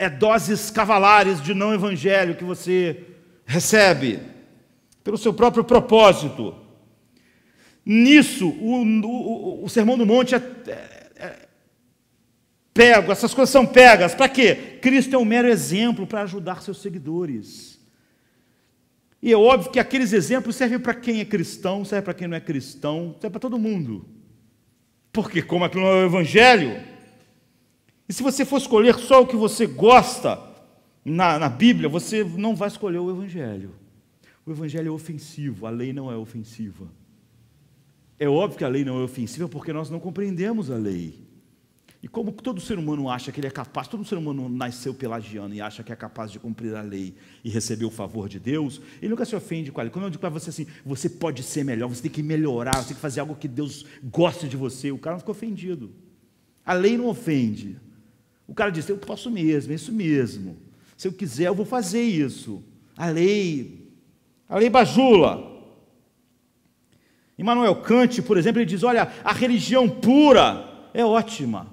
é, doses cavalares de não evangelho que você recebe, pelo seu próprio propósito. Nisso, o, o, o, o sermão do monte é, é pego, essas coisas são pegas. Para quê? Cristo é um mero exemplo para ajudar seus seguidores. E é óbvio que aqueles exemplos servem para quem é cristão, servem para quem não é cristão, servem para todo mundo. Porque, como aquilo não é o Evangelho, e se você for escolher só o que você gosta na, na Bíblia, você não vai escolher o Evangelho. O Evangelho é ofensivo, a lei não é ofensiva. É óbvio que a lei não é ofensiva porque nós não compreendemos a lei. E como todo ser humano acha que ele é capaz, todo ser humano nasceu pelagiano e acha que é capaz de cumprir a lei e receber o favor de Deus, ele nunca se ofende com a lei. Quando eu digo para você assim, você pode ser melhor, você tem que melhorar, você tem que fazer algo que Deus goste de você, o cara não fica ofendido. A lei não ofende. O cara diz, eu posso mesmo, é isso mesmo. Se eu quiser, eu vou fazer isso. A lei, a lei bajula. Emmanuel Kant, por exemplo, ele diz: olha, a religião pura é ótima.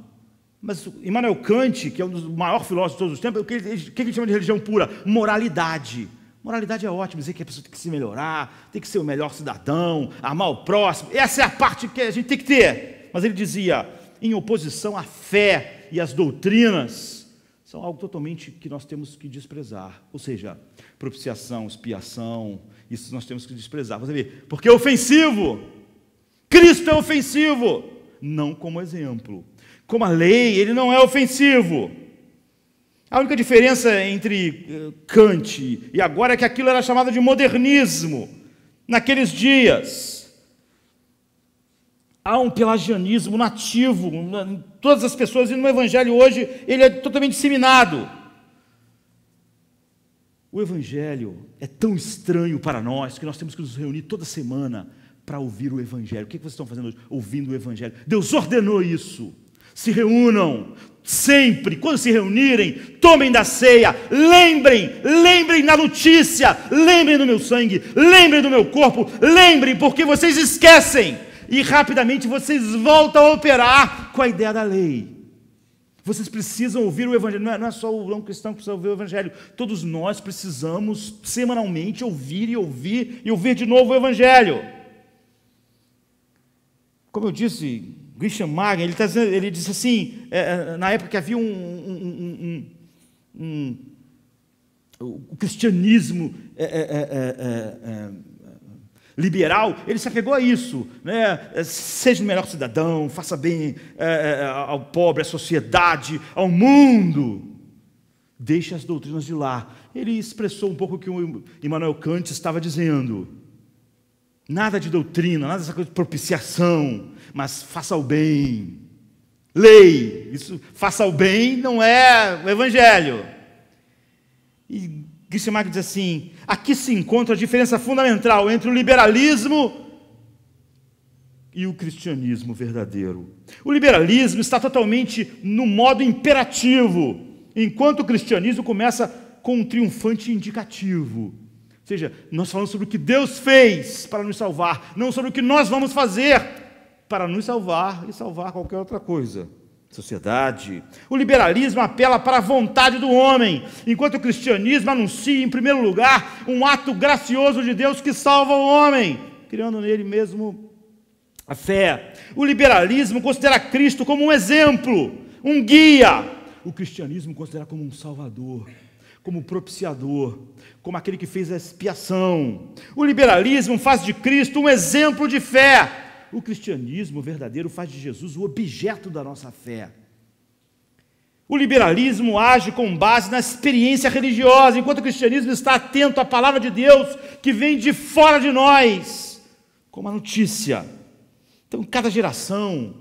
Mas Immanuel Kant, que é um dos maiores filósofos de todos os tempos, o que ele, que ele chama de religião pura? Moralidade. Moralidade é ótimo, dizer que a pessoa tem que se melhorar, tem que ser o melhor cidadão, amar o próximo. Essa é a parte que a gente tem que ter. Mas ele dizia, em oposição à fé e às doutrinas, são algo totalmente que nós temos que desprezar. Ou seja, propiciação, expiação, isso nós temos que desprezar. Você vê, porque é ofensivo. Cristo é ofensivo, não como exemplo, como a lei, ele não é ofensivo. A única diferença entre eh, Kant e agora é que aquilo era chamado de modernismo naqueles dias. Há um pelagianismo nativo em todas as pessoas, e no Evangelho hoje ele é totalmente disseminado. O Evangelho é tão estranho para nós que nós temos que nos reunir toda semana para ouvir o Evangelho. O que é vocês estão fazendo hoje? Ouvindo o Evangelho. Deus ordenou isso. Se reúnam, sempre, quando se reunirem, tomem da ceia, lembrem, lembrem da notícia, lembrem do meu sangue, lembrem do meu corpo, lembrem, porque vocês esquecem e rapidamente vocês voltam a operar com a ideia da lei. Vocês precisam ouvir o Evangelho, não é, não é só o não cristão que precisa ouvir o Evangelho, todos nós precisamos semanalmente ouvir e ouvir e ouvir de novo o Evangelho. Como eu disse Christian Magen, ele, tá dizendo, ele disse assim, é, é, na época que havia um, um, um, um o cristianismo é é, é, é, liberal, ele se apegou a isso, né? seja o melhor cidadão, faça bem ao pobre, à sociedade, ao mundo, deixe as doutrinas de lá. Ele expressou um pouco o que o Immanuel Kant estava dizendo. Nada de doutrina, nada dessa coisa de propiciação, mas faça o bem. Lei, isso faça o bem não é o evangelho. E Grishamag diz assim: aqui se encontra a diferença fundamental entre o liberalismo e o cristianismo verdadeiro. O liberalismo está totalmente no modo imperativo, enquanto o cristianismo começa com um triunfante indicativo seja, nós falamos sobre o que Deus fez para nos salvar, não sobre o que nós vamos fazer para nos salvar e salvar qualquer outra coisa. Sociedade. O liberalismo apela para a vontade do homem, enquanto o cristianismo anuncia, em primeiro lugar, um ato gracioso de Deus que salva o homem, criando nele mesmo a fé. O liberalismo considera Cristo como um exemplo, um guia. O cristianismo considera como um salvador, como propiciador, como aquele que fez a expiação. O liberalismo faz de Cristo um exemplo de fé. O cristianismo verdadeiro faz de Jesus o objeto da nossa fé. O liberalismo age com base na experiência religiosa, enquanto o cristianismo está atento à palavra de Deus que vem de fora de nós, como a notícia. Então, cada geração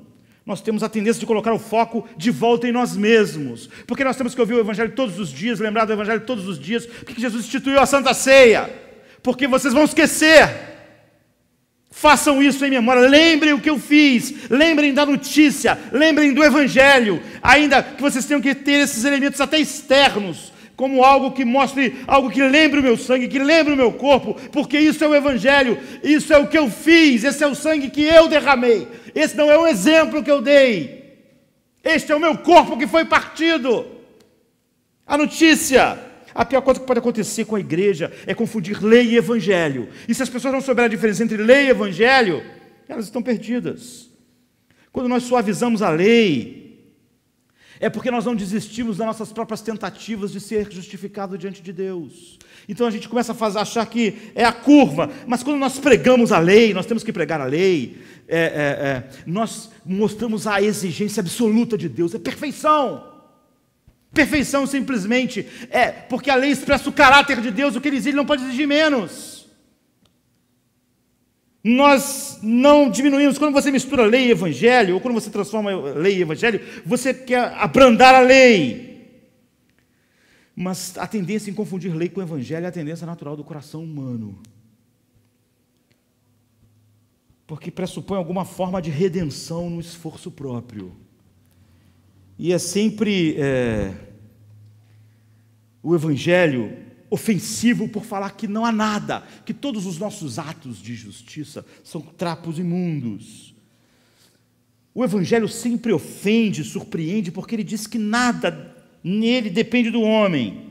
nós temos a tendência de colocar o foco de volta em nós mesmos. Porque nós temos que ouvir o Evangelho todos os dias, lembrar do Evangelho todos os dias, porque Jesus instituiu a Santa Ceia. Porque vocês vão esquecer. Façam isso em memória, lembrem o que eu fiz, lembrem da notícia, lembrem do Evangelho, ainda que vocês tenham que ter esses elementos até externos, como algo que mostre, algo que lembre o meu sangue, que lembre o meu corpo, porque isso é o Evangelho, isso é o que eu fiz, esse é o sangue que eu derramei, esse não é o exemplo que eu dei. Este é o meu corpo que foi partido. A notícia. A pior coisa que pode acontecer com a igreja é confundir lei e evangelho. E se as pessoas não souberem a diferença entre lei e evangelho, elas estão perdidas. Quando nós suavizamos a lei, é porque nós não desistimos das nossas próprias tentativas de ser justificado diante de Deus. Então a gente começa a fazer, achar que é a curva, mas quando nós pregamos a lei, nós temos que pregar a lei, é, é, é, nós mostramos a exigência absoluta de Deus, é perfeição. Perfeição simplesmente é porque a lei expressa o caráter de Deus, o que ele exige, ele não pode exigir menos. Nós não diminuímos. Quando você mistura lei e evangelho, ou quando você transforma lei e evangelho, você quer abrandar a lei. Mas a tendência em confundir lei com evangelho é a tendência natural do coração humano. Porque pressupõe alguma forma de redenção no esforço próprio. E é sempre é, o evangelho ofensivo por falar que não há nada, que todos os nossos atos de justiça são trapos imundos. O Evangelho sempre ofende, surpreende, porque ele diz que nada nele depende do homem.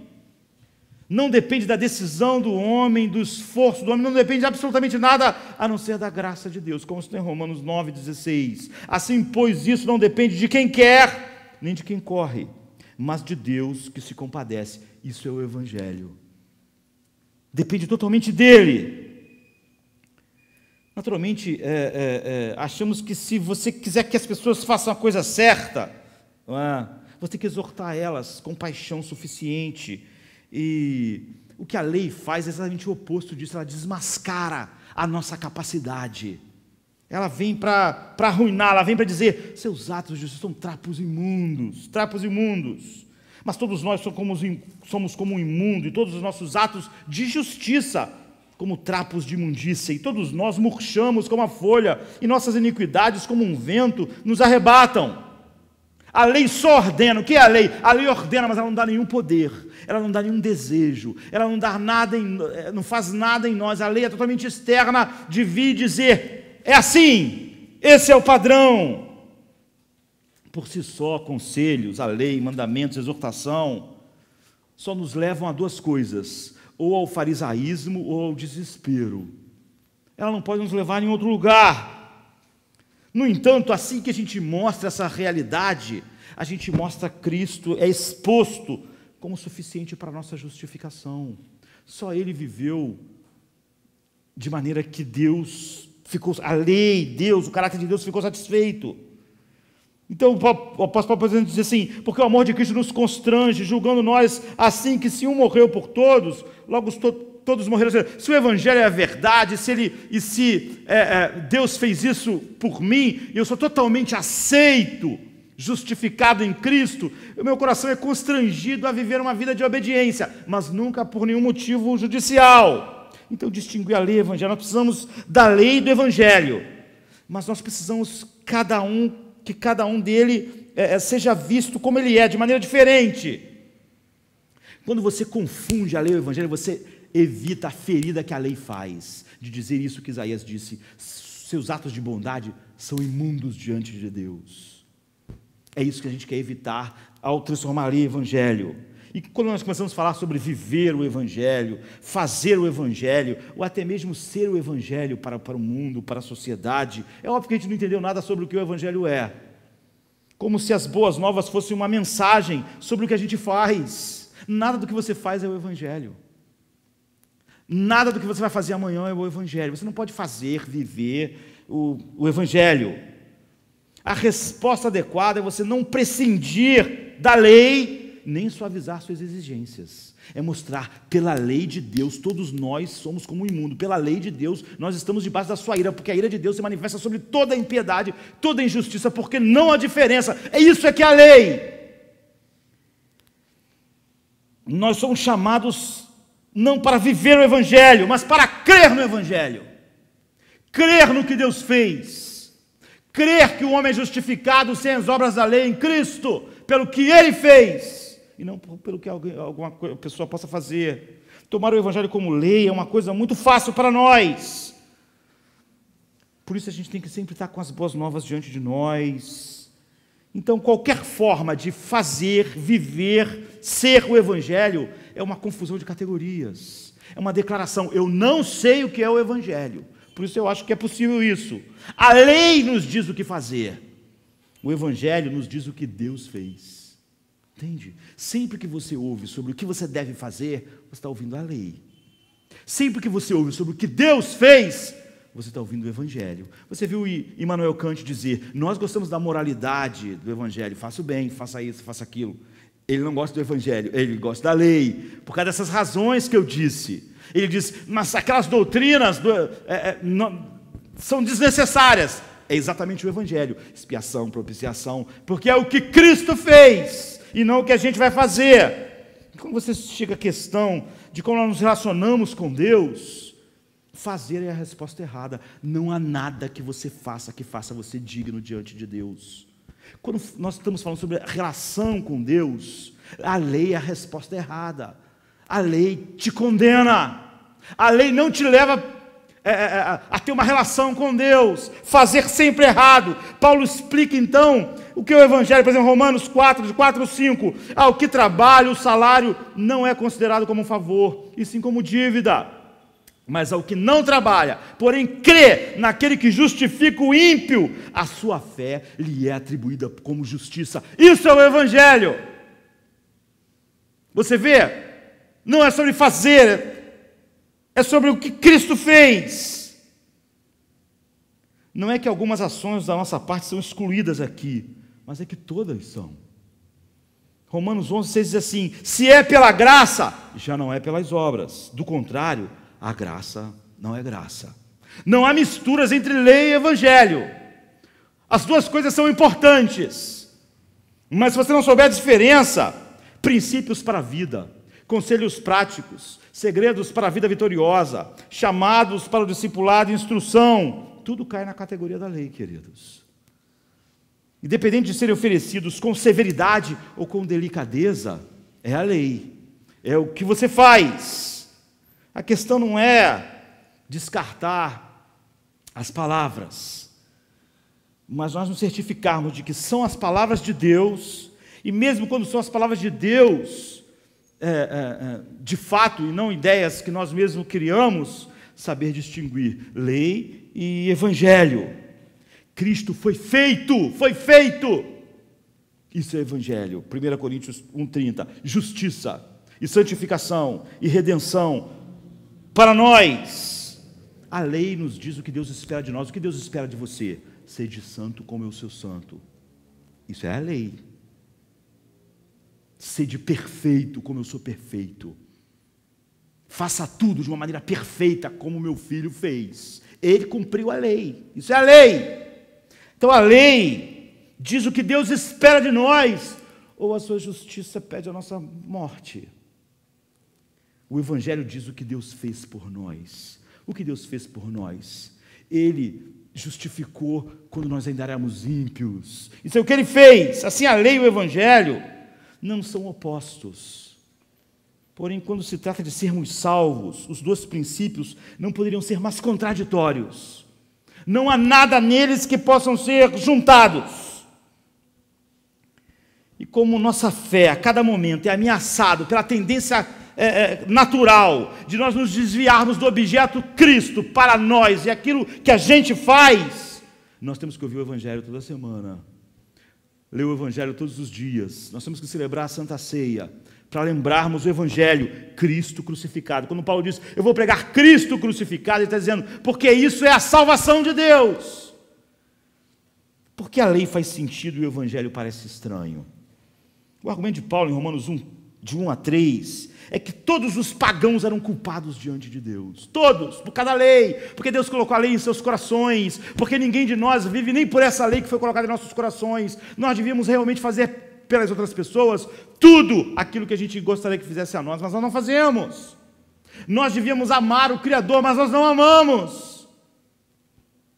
Não depende da decisão do homem, do esforço do homem, não depende de absolutamente nada, a não ser da graça de Deus, como está em Romanos 9,16. Assim, pois, isso não depende de quem quer, nem de quem corre, mas de Deus que se compadece. Isso é o Evangelho. Depende totalmente dele. Naturalmente, é, é, é, achamos que se você quiser que as pessoas façam a coisa certa, é? você tem que exortar elas com paixão suficiente. E o que a lei faz é exatamente o oposto disso, ela desmascara a nossa capacidade. Ela vem para arruinar, ela vem para dizer: seus atos de justiça são trapos imundos, trapos imundos. Mas todos nós somos como um imundo, e todos os nossos atos de justiça, como trapos de imundícia, e todos nós murchamos como a folha, e nossas iniquidades, como um vento, nos arrebatam. A lei só ordena. O que é a lei? A lei ordena, mas ela não dá nenhum poder, ela não dá nenhum desejo, ela não dá nada, em, eh, não faz nada em nós. A lei é totalmente externa de vir dizer: é assim, esse é o padrão por si só, conselhos, a lei, mandamentos, exortação, só nos levam a duas coisas: ou ao farisaísmo ou ao desespero. Ela não pode nos levar em outro lugar. No entanto, assim que a gente mostra essa realidade, a gente mostra Cristo, é exposto como suficiente para a nossa justificação. Só ele viveu de maneira que Deus ficou, a lei, Deus, o caráter de Deus ficou satisfeito. Então o apóstolo Paulo diz assim: porque o amor de Cristo nos constrange, julgando nós assim que se um morreu por todos, logo todos morreram. Se o Evangelho é a verdade, se ele e se é, é, Deus fez isso por mim, eu sou totalmente aceito, justificado em Cristo, o meu coração é constrangido a viver uma vida de obediência, mas nunca por nenhum motivo judicial. Então distinguir a lei e o Evangelho, nós precisamos da lei e do Evangelho, mas nós precisamos cada um que cada um dele é, é, seja visto como ele é, de maneira diferente. Quando você confunde a lei e o evangelho, você evita a ferida que a lei faz, de dizer isso que Isaías disse: seus atos de bondade são imundos diante de Deus. É isso que a gente quer evitar ao transformar a lei evangelho. E quando nós começamos a falar sobre viver o Evangelho, fazer o Evangelho, ou até mesmo ser o Evangelho para, para o mundo, para a sociedade, é óbvio que a gente não entendeu nada sobre o que o Evangelho é. Como se as boas novas fossem uma mensagem sobre o que a gente faz. Nada do que você faz é o Evangelho. Nada do que você vai fazer amanhã é o Evangelho. Você não pode fazer, viver o, o Evangelho. A resposta adequada é você não prescindir da lei nem suavizar suas exigências. É mostrar, pela lei de Deus, todos nós somos como o imundo. Pela lei de Deus, nós estamos debaixo da sua ira, porque a ira de Deus se manifesta sobre toda impiedade, toda injustiça, porque não há diferença. É isso é que é a lei. Nós somos chamados não para viver o evangelho, mas para crer no evangelho. Crer no que Deus fez crer que o homem é justificado sem as obras da lei em Cristo, pelo que ele fez e não pelo que alguma pessoa possa fazer. Tomar o Evangelho como lei é uma coisa muito fácil para nós. Por isso a gente tem que sempre estar com as boas novas diante de nós. Então, qualquer forma de fazer, viver, ser o Evangelho é uma confusão de categorias. É uma declaração: eu não sei o que é o Evangelho. Por isso eu acho que é possível isso. A lei nos diz o que fazer, o Evangelho nos diz o que Deus fez. Entende? Sempre que você ouve sobre o que você deve fazer, você está ouvindo a lei. Sempre que você ouve sobre o que Deus fez, você está ouvindo o Evangelho. Você viu Immanuel Kant dizer: Nós gostamos da moralidade do Evangelho, faça o bem, faça isso, faça aquilo. Ele não gosta do Evangelho, ele gosta da lei, por causa dessas razões que eu disse. Ele diz: Mas aquelas doutrinas do, é, é, não, são desnecessárias. É exatamente o Evangelho, expiação, propiciação, porque é o que Cristo fez e não o que a gente vai fazer. Quando você chega à questão de como nós nos relacionamos com Deus, fazer é a resposta errada. Não há nada que você faça que faça você digno diante de Deus. Quando nós estamos falando sobre relação com Deus, a lei é a resposta errada. A lei te condena. A lei não te leva é, é, é, a ter uma relação com Deus, fazer sempre errado. Paulo explica então o que é o Evangelho, por exemplo, Romanos 4, de 4 a 5. Ao ah, que trabalha, o salário não é considerado como um favor, e sim como dívida. Mas ao que não trabalha, porém crê naquele que justifica o ímpio, a sua fé lhe é atribuída como justiça. Isso é o Evangelho. Você vê? Não é sobre fazer, é sobre o que Cristo fez. Não é que algumas ações da nossa parte são excluídas aqui, mas é que todas são. Romanos 11, 6 diz assim: se é pela graça, já não é pelas obras. Do contrário, a graça não é graça. Não há misturas entre lei e evangelho. As duas coisas são importantes. Mas se você não souber a diferença, princípios para a vida, conselhos práticos, segredos para a vida vitoriosa, chamados para o discipulado, instrução, tudo cai na categoria da lei, queridos. Independente de serem oferecidos com severidade ou com delicadeza, é a lei, é o que você faz. A questão não é descartar as palavras, mas nós nos certificarmos de que são as palavras de Deus, e mesmo quando são as palavras de Deus, é, é, é, de fato e não ideias que nós mesmos criamos, saber distinguir lei e evangelho. Cristo foi feito, foi feito. Isso é evangelho. 1 Coríntios 1:30. Justiça e santificação e redenção para nós. A lei nos diz o que Deus espera de nós, o que Deus espera de você. Sede santo como eu sou santo. Isso é a lei. Sede perfeito como eu sou perfeito. Faça tudo de uma maneira perfeita como meu filho fez. Ele cumpriu a lei. Isso é a lei. Então a lei diz o que Deus espera de nós, ou a sua justiça pede a nossa morte. O Evangelho diz o que Deus fez por nós. O que Deus fez por nós? Ele justificou quando nós ainda éramos ímpios. Isso é o que ele fez. Assim a lei e o Evangelho não são opostos. Porém, quando se trata de sermos salvos, os dois princípios não poderiam ser mais contraditórios. Não há nada neles que possam ser juntados. E como nossa fé a cada momento é ameaçada pela tendência é, é, natural de nós nos desviarmos do objeto Cristo para nós e aquilo que a gente faz, nós temos que ouvir o Evangelho toda semana ler o Evangelho todos os dias. Nós temos que celebrar a Santa Ceia para lembrarmos o Evangelho, Cristo crucificado. Quando Paulo diz, eu vou pregar Cristo crucificado, ele está dizendo, porque isso é a salvação de Deus. Porque a lei faz sentido e o Evangelho parece estranho. O argumento de Paulo em Romanos 1, de 1 a 3, é que todos os pagãos eram culpados diante de Deus. Todos, por cada lei, porque Deus colocou a lei em seus corações, porque ninguém de nós vive nem por essa lei que foi colocada em nossos corações. Nós devíamos realmente fazer pelas outras pessoas tudo aquilo que a gente gostaria que fizesse a nós, mas nós não fazemos. Nós devíamos amar o Criador, mas nós não amamos.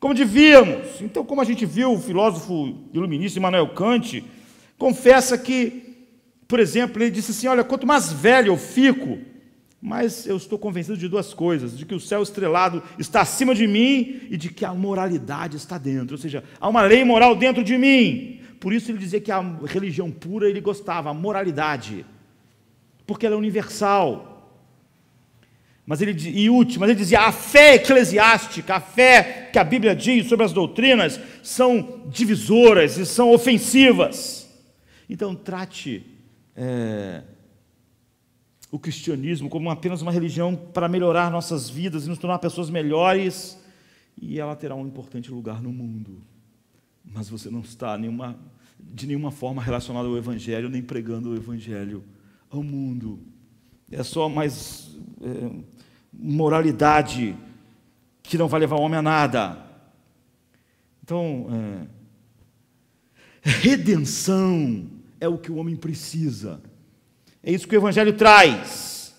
Como devíamos. Então, como a gente viu, o filósofo iluminista Immanuel Kant confessa que por exemplo, ele disse assim: Olha, quanto mais velho eu fico, mais eu estou convencido de duas coisas: de que o céu estrelado está acima de mim e de que a moralidade está dentro. Ou seja, há uma lei moral dentro de mim. Por isso ele dizia que a religião pura ele gostava, a moralidade, porque ela é universal. Mas ele, e último, mas ele dizia: a fé eclesiástica, a fé que a Bíblia diz sobre as doutrinas, são divisoras e são ofensivas. Então, trate é, o cristianismo como apenas uma religião para melhorar nossas vidas e nos tornar pessoas melhores, e ela terá um importante lugar no mundo. Mas você não está nenhuma, de nenhuma forma relacionado ao Evangelho, nem pregando o Evangelho ao mundo. É só mais é, moralidade que não vai levar o homem a nada. Então, é, redenção é o que o homem precisa. É isso que o Evangelho traz.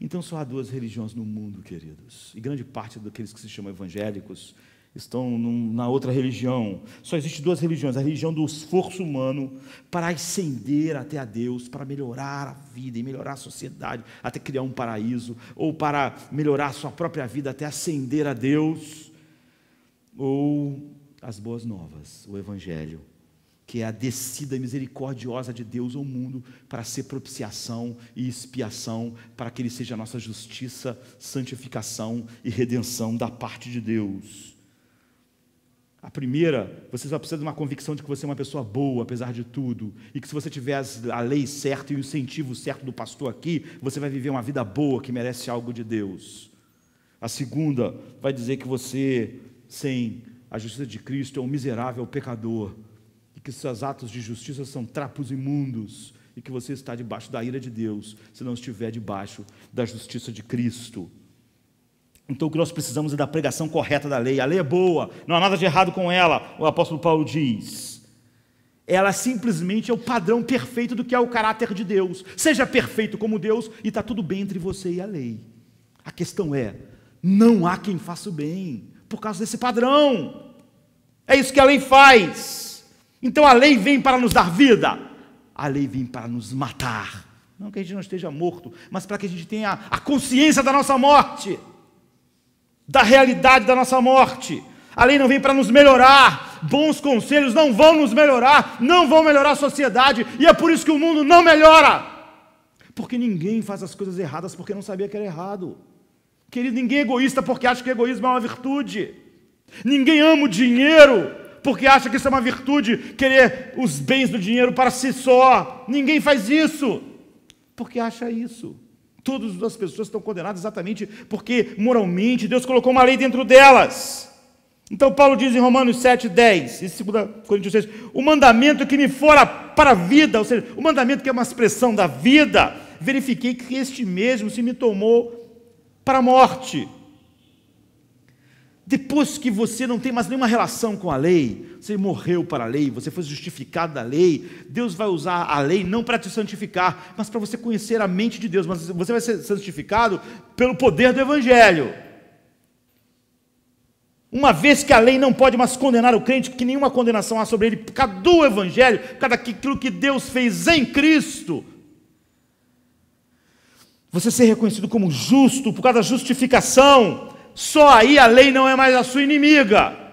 Então só há duas religiões no mundo, queridos. E grande parte daqueles que se chamam evangélicos estão num, na outra religião. Só existem duas religiões: a religião do esforço humano para ascender até a Deus, para melhorar a vida e melhorar a sociedade, até criar um paraíso, ou para melhorar a sua própria vida até ascender a Deus, ou as boas novas, o Evangelho que é a descida misericordiosa de Deus ao mundo para ser propiciação e expiação, para que Ele seja a nossa justiça, santificação e redenção da parte de Deus. A primeira, você só precisa de uma convicção de que você é uma pessoa boa, apesar de tudo, e que se você tiver a lei certa e o incentivo certo do pastor aqui, você vai viver uma vida boa que merece algo de Deus. A segunda vai dizer que você, sem a justiça de Cristo, é um miserável pecador que seus atos de justiça são trapos imundos e que você está debaixo da ira de Deus, se não estiver debaixo da justiça de Cristo. Então o que nós precisamos é da pregação correta da lei. A lei é boa, não há nada de errado com ela, o apóstolo Paulo diz. Ela simplesmente é o padrão perfeito do que é o caráter de Deus. Seja perfeito como Deus e está tudo bem entre você e a lei. A questão é: não há quem faça o bem por causa desse padrão. É isso que a lei faz. Então a lei vem para nos dar vida, a lei vem para nos matar. Não que a gente não esteja morto, mas para que a gente tenha a consciência da nossa morte, da realidade da nossa morte. A lei não vem para nos melhorar. Bons conselhos não vão nos melhorar, não vão melhorar a sociedade, e é por isso que o mundo não melhora. Porque ninguém faz as coisas erradas porque não sabia que era errado. Querido, ninguém é egoísta porque acha que egoísmo é uma virtude. Ninguém ama o dinheiro porque acha que isso é uma virtude, querer os bens do dinheiro para si só. Ninguém faz isso, porque acha isso. Todas as pessoas estão condenadas exatamente porque moralmente Deus colocou uma lei dentro delas. Então Paulo diz em Romanos 7, 10 e 2 Coríntios 6, o mandamento que me fora para a vida, ou seja, o mandamento que é uma expressão da vida, verifiquei que este mesmo se me tomou para a morte depois que você não tem mais nenhuma relação com a lei, você morreu para a lei, você foi justificado da lei, Deus vai usar a lei não para te santificar, mas para você conhecer a mente de Deus. Mas você vai ser santificado pelo poder do Evangelho. Uma vez que a lei não pode mais condenar o crente, que nenhuma condenação há sobre ele, por causa do Evangelho, por causa daquilo que Deus fez em Cristo, você ser reconhecido como justo por causa da justificação só aí a lei não é mais a sua inimiga.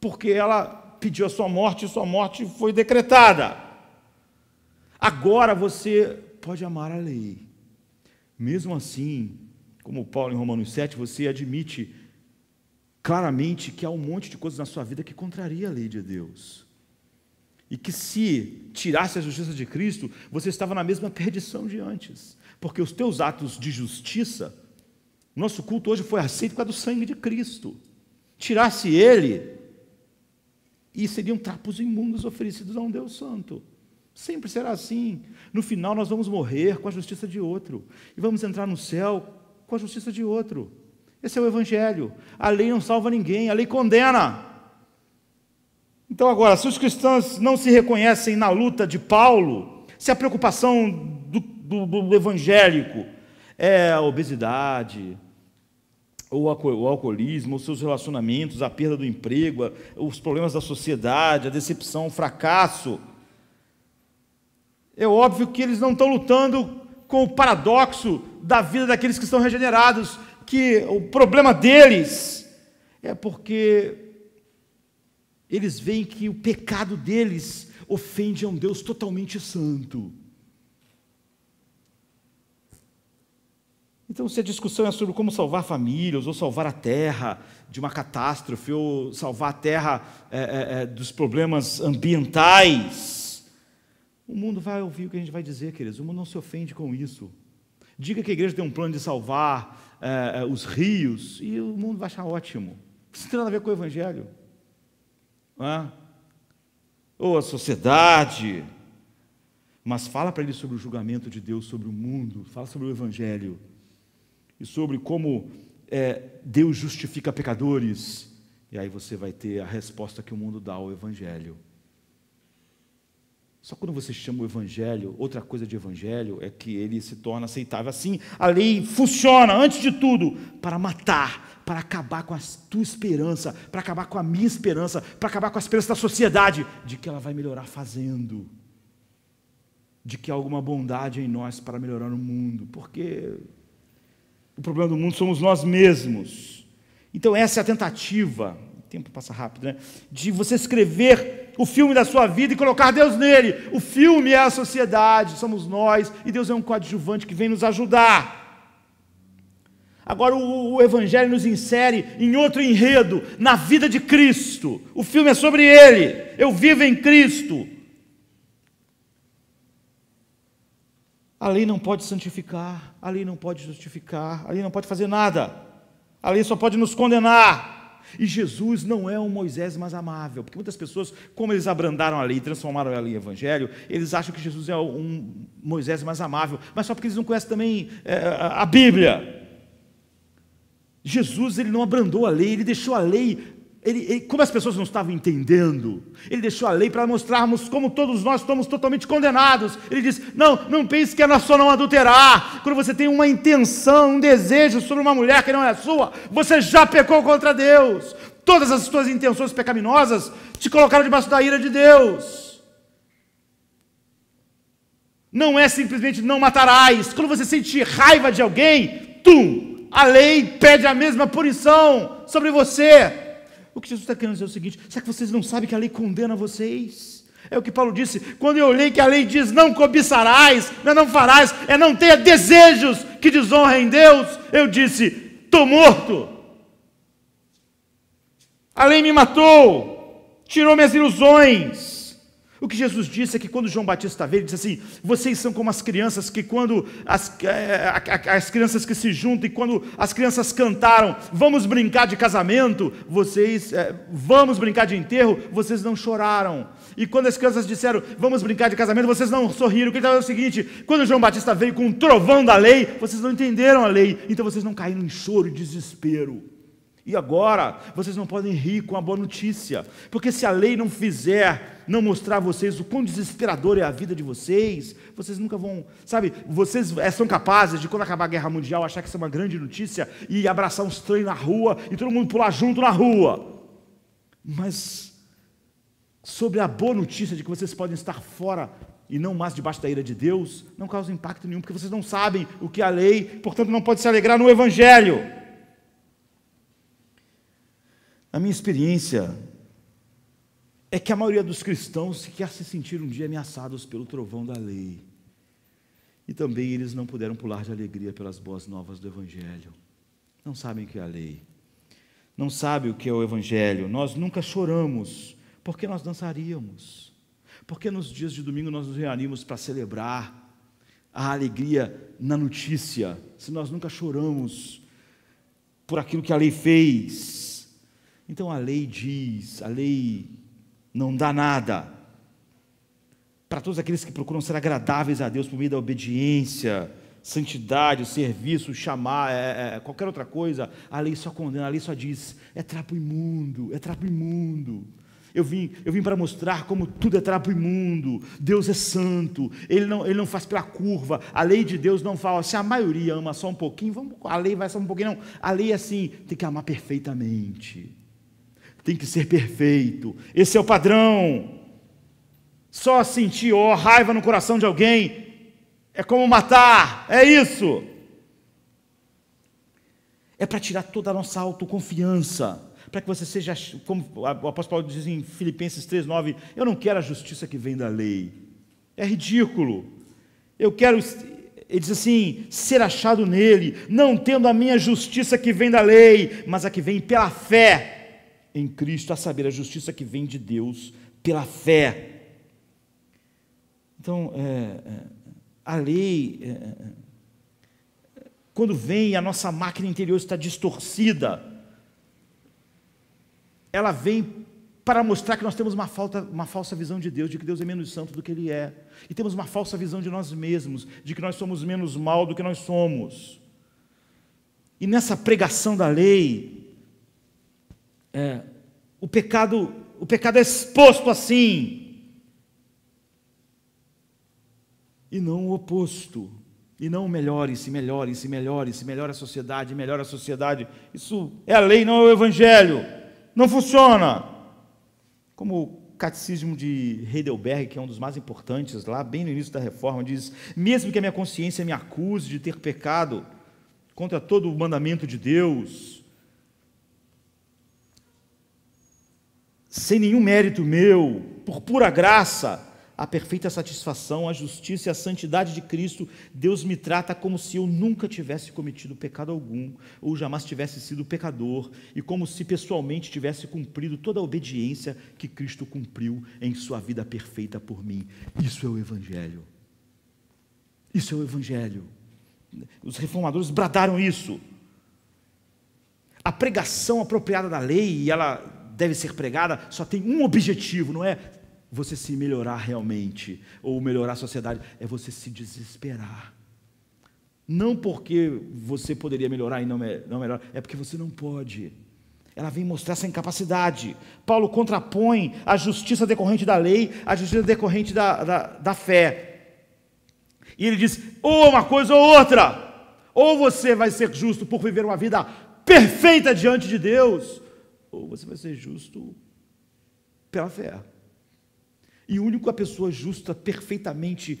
Porque ela pediu a sua morte e sua morte foi decretada. Agora você pode amar a lei. Mesmo assim, como Paulo em Romanos 7, você admite claramente que há um monte de coisas na sua vida que contraria a lei de Deus. E que se tirasse a justiça de Cristo, você estava na mesma perdição de antes. Porque os teus atos de justiça nosso culto hoje foi aceito por causa do sangue de Cristo. Tirasse ele, e seriam trapos imundos oferecidos a um Deus Santo. Sempre será assim. No final, nós vamos morrer com a justiça de outro, e vamos entrar no céu com a justiça de outro. Esse é o Evangelho. A lei não salva ninguém, a lei condena. Então, agora, se os cristãos não se reconhecem na luta de Paulo, se a preocupação do, do, do evangélico é a obesidade, ou o alcoolismo, os seus relacionamentos, a perda do emprego, os problemas da sociedade, a decepção, o fracasso. É óbvio que eles não estão lutando com o paradoxo da vida daqueles que estão regenerados, que o problema deles é porque eles veem que o pecado deles ofende a um Deus totalmente santo. Então, se a discussão é sobre como salvar famílias, ou salvar a terra de uma catástrofe, ou salvar a terra é, é, é, dos problemas ambientais, o mundo vai ouvir o que a gente vai dizer, queridos. O mundo não se ofende com isso. Diga que a igreja tem um plano de salvar é, é os rios, e o mundo vai achar ótimo. Isso não tem nada a ver com o evangelho. Ou a sociedade. Mas fala para ele sobre o julgamento de Deus sobre o mundo, fala sobre o evangelho e sobre como é, Deus justifica pecadores. E aí você vai ter a resposta que o mundo dá ao Evangelho. Só quando você chama o Evangelho, outra coisa de Evangelho é que ele se torna aceitável. Assim, a lei funciona, antes de tudo, para matar, para acabar com a tua esperança, para acabar com a minha esperança, para acabar com a esperança da sociedade, de que ela vai melhorar fazendo, de que há alguma bondade em nós para melhorar o mundo, porque o problema do mundo somos nós mesmos. Então, essa é a tentativa, o tempo passa rápido, né? De você escrever o filme da sua vida e colocar Deus nele. O filme é a sociedade, somos nós, e Deus é um coadjuvante que vem nos ajudar. Agora o, o, Evangelho nos insere em outro enredo, na vida de Cristo. O filme é sobre Ele. Eu vivo em Cristo. A lei não pode santificar, a lei não pode justificar, a lei não pode fazer nada. A lei só pode nos condenar. E Jesus não é um Moisés mais amável, porque muitas pessoas, como eles abrandaram a lei, transformaram a lei em evangelho, eles acham que Jesus é um Moisés mais amável, mas só porque eles não conhecem também é, a Bíblia. Jesus ele não abrandou a lei, ele deixou a lei ele, ele, como as pessoas não estavam entendendo, ele deixou a lei para mostrarmos como todos nós estamos totalmente condenados. Ele diz: Não, não pense que é só não adulterar. Quando você tem uma intenção, um desejo sobre uma mulher que não é sua, você já pecou contra Deus. Todas as suas intenções pecaminosas te colocaram debaixo da ira de Deus. Não é simplesmente não matarás. Quando você sente raiva de alguém, a lei pede a mesma punição sobre você. O que Jesus está querendo dizer é o seguinte: será que vocês não sabem que a lei condena vocês? É o que Paulo disse: quando eu olhei que a lei diz não cobiçarás, não, né, não farás, é não tenha desejos que desonrem Deus, eu disse: estou morto. A lei me matou, tirou minhas ilusões, o que Jesus disse é que quando João Batista veio, ele disse assim: vocês são como as crianças que quando as, eh, as crianças que se juntam e quando as crianças cantaram, vamos brincar de casamento, vocês é, vamos brincar de enterro, vocês não choraram. E quando as crianças disseram, vamos brincar de casamento, vocês não sorriram. O que ele estava é o seguinte: quando João Batista veio com um trovão da lei, vocês não entenderam a lei, então vocês não caíram em choro e desespero. E agora, vocês não podem rir com a boa notícia, porque se a lei não fizer, não mostrar a vocês o quão desesperador é a vida de vocês, vocês nunca vão, sabe, vocês eh, são capazes de, quando acabar a guerra mundial, achar que isso é uma grande notícia e abraçar uns trem na rua e todo mundo pular junto na rua. Mas, sobre a boa notícia de que vocês podem estar fora e não mais debaixo da ira de Deus, não causa impacto nenhum, porque vocês não sabem o que é a lei, portanto não pode se alegrar no Evangelho. A minha experiência é que a maioria dos cristãos quer se sentir um dia ameaçados pelo trovão da lei. E também eles não puderam pular de alegria pelas boas novas do Evangelho. Não sabem o que é a lei. Não sabem o que é o Evangelho. Nós nunca choramos, porque nós dançaríamos. Porque nos dias de domingo nós nos reunimos para celebrar a alegria na notícia. Se nós nunca choramos por aquilo que a lei fez, então a lei diz, a lei não dá nada. Para todos aqueles que procuram ser agradáveis a Deus por meio da obediência, santidade, serviço, chamar, é, é, é, qualquer outra coisa, a lei só condena, a lei só diz: é trapo imundo, é trapo imundo. Eu vim, eu vim para mostrar como tudo é trapo imundo, Deus é santo, ele não, ele não faz pela curva, a lei de Deus não fala, se a maioria ama só um pouquinho, vamos, a lei vai só um pouquinho, não. A lei é assim, tem que amar perfeitamente tem que ser perfeito. Esse é o padrão. Só sentir ó, raiva no coração de alguém é como matar, é isso. É para tirar toda a nossa autoconfiança, para que você seja, como o apóstolo Paulo diz em Filipenses 3,9: Eu não quero a justiça que vem da lei, é ridículo. Eu quero, ele diz assim, ser achado nele, não tendo a minha justiça que vem da lei, mas a que vem pela fé em Cristo, a saber, a justiça que vem de Deus pela fé. Então, é, é a lei, é, é, quando vem, a nossa máquina interior está distorcida. Ela vem para mostrar que nós temos uma, falta, uma falsa visão de Deus, de que Deus é menos santo do que Ele é. E temos uma falsa visão de nós mesmos, de que nós somos menos mal do que nós somos. E nessa pregação da lei, é, o pecado, o pecado é exposto assim. E não o oposto. E não melhore-se, melhore-se, melhore-se, melhore a sociedade, melhore a sociedade. Isso é a lei, não é o evangelho. Não funciona. Como o catecismo de Heidelberg, que é um dos mais importantes, lá bem no início da reforma, diz: mesmo que a minha consciência me acuse de ter pecado contra todo o mandamento de Deus, sem nenhum mérito meu, por pura graça, a perfeita satisfação, a justiça e a santidade de Cristo, Deus me trata como se eu nunca tivesse cometido pecado algum, ou jamais tivesse sido pecador, e como se pessoalmente tivesse cumprido toda a obediência que Cristo cumpriu em sua vida perfeita por mim. Isso é o Evangelho. Isso é o Evangelho. Os reformadores bradaram isso. A pregação apropriada da lei, e ela deve ser pregada só tem um objetivo, não é você se melhorar realmente ou melhorar a sociedade, é você se desesperar. Não porque você poderia melhorar e não, não melhor, é porque você não pode. Ela vem mostrar essa incapacidade. Paulo contrapõe a justiça decorrente da lei à justiça decorrente da, da, da fé. E ele diz: ou uma coisa ou outra, ou você vai ser justo por viver uma vida perfeita diante de Deus, ou você vai ser justo pela fé. E o único a pessoa justa perfeitamente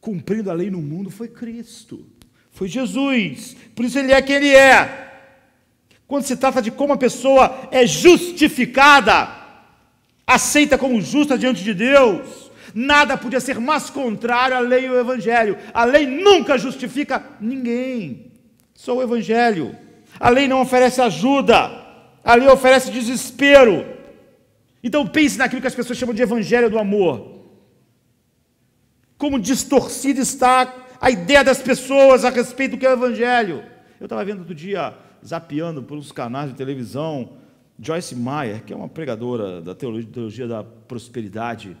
cumprindo a lei no mundo foi Cristo. Foi Jesus. Por isso ele é quem ele é. Quando se trata de como a pessoa é justificada, aceita como justa diante de Deus, nada podia ser mais contrário à lei e ao evangelho. A lei nunca justifica ninguém. Só o evangelho. A lei não oferece ajuda. A lei oferece desespero. Então pense naquilo que as pessoas chamam de evangelho do amor. Como distorcida está a ideia das pessoas a respeito do que é o evangelho. Eu estava vendo outro dia, zapeando por uns canais de televisão, Joyce Meyer, que é uma pregadora da teologia, teologia da prosperidade,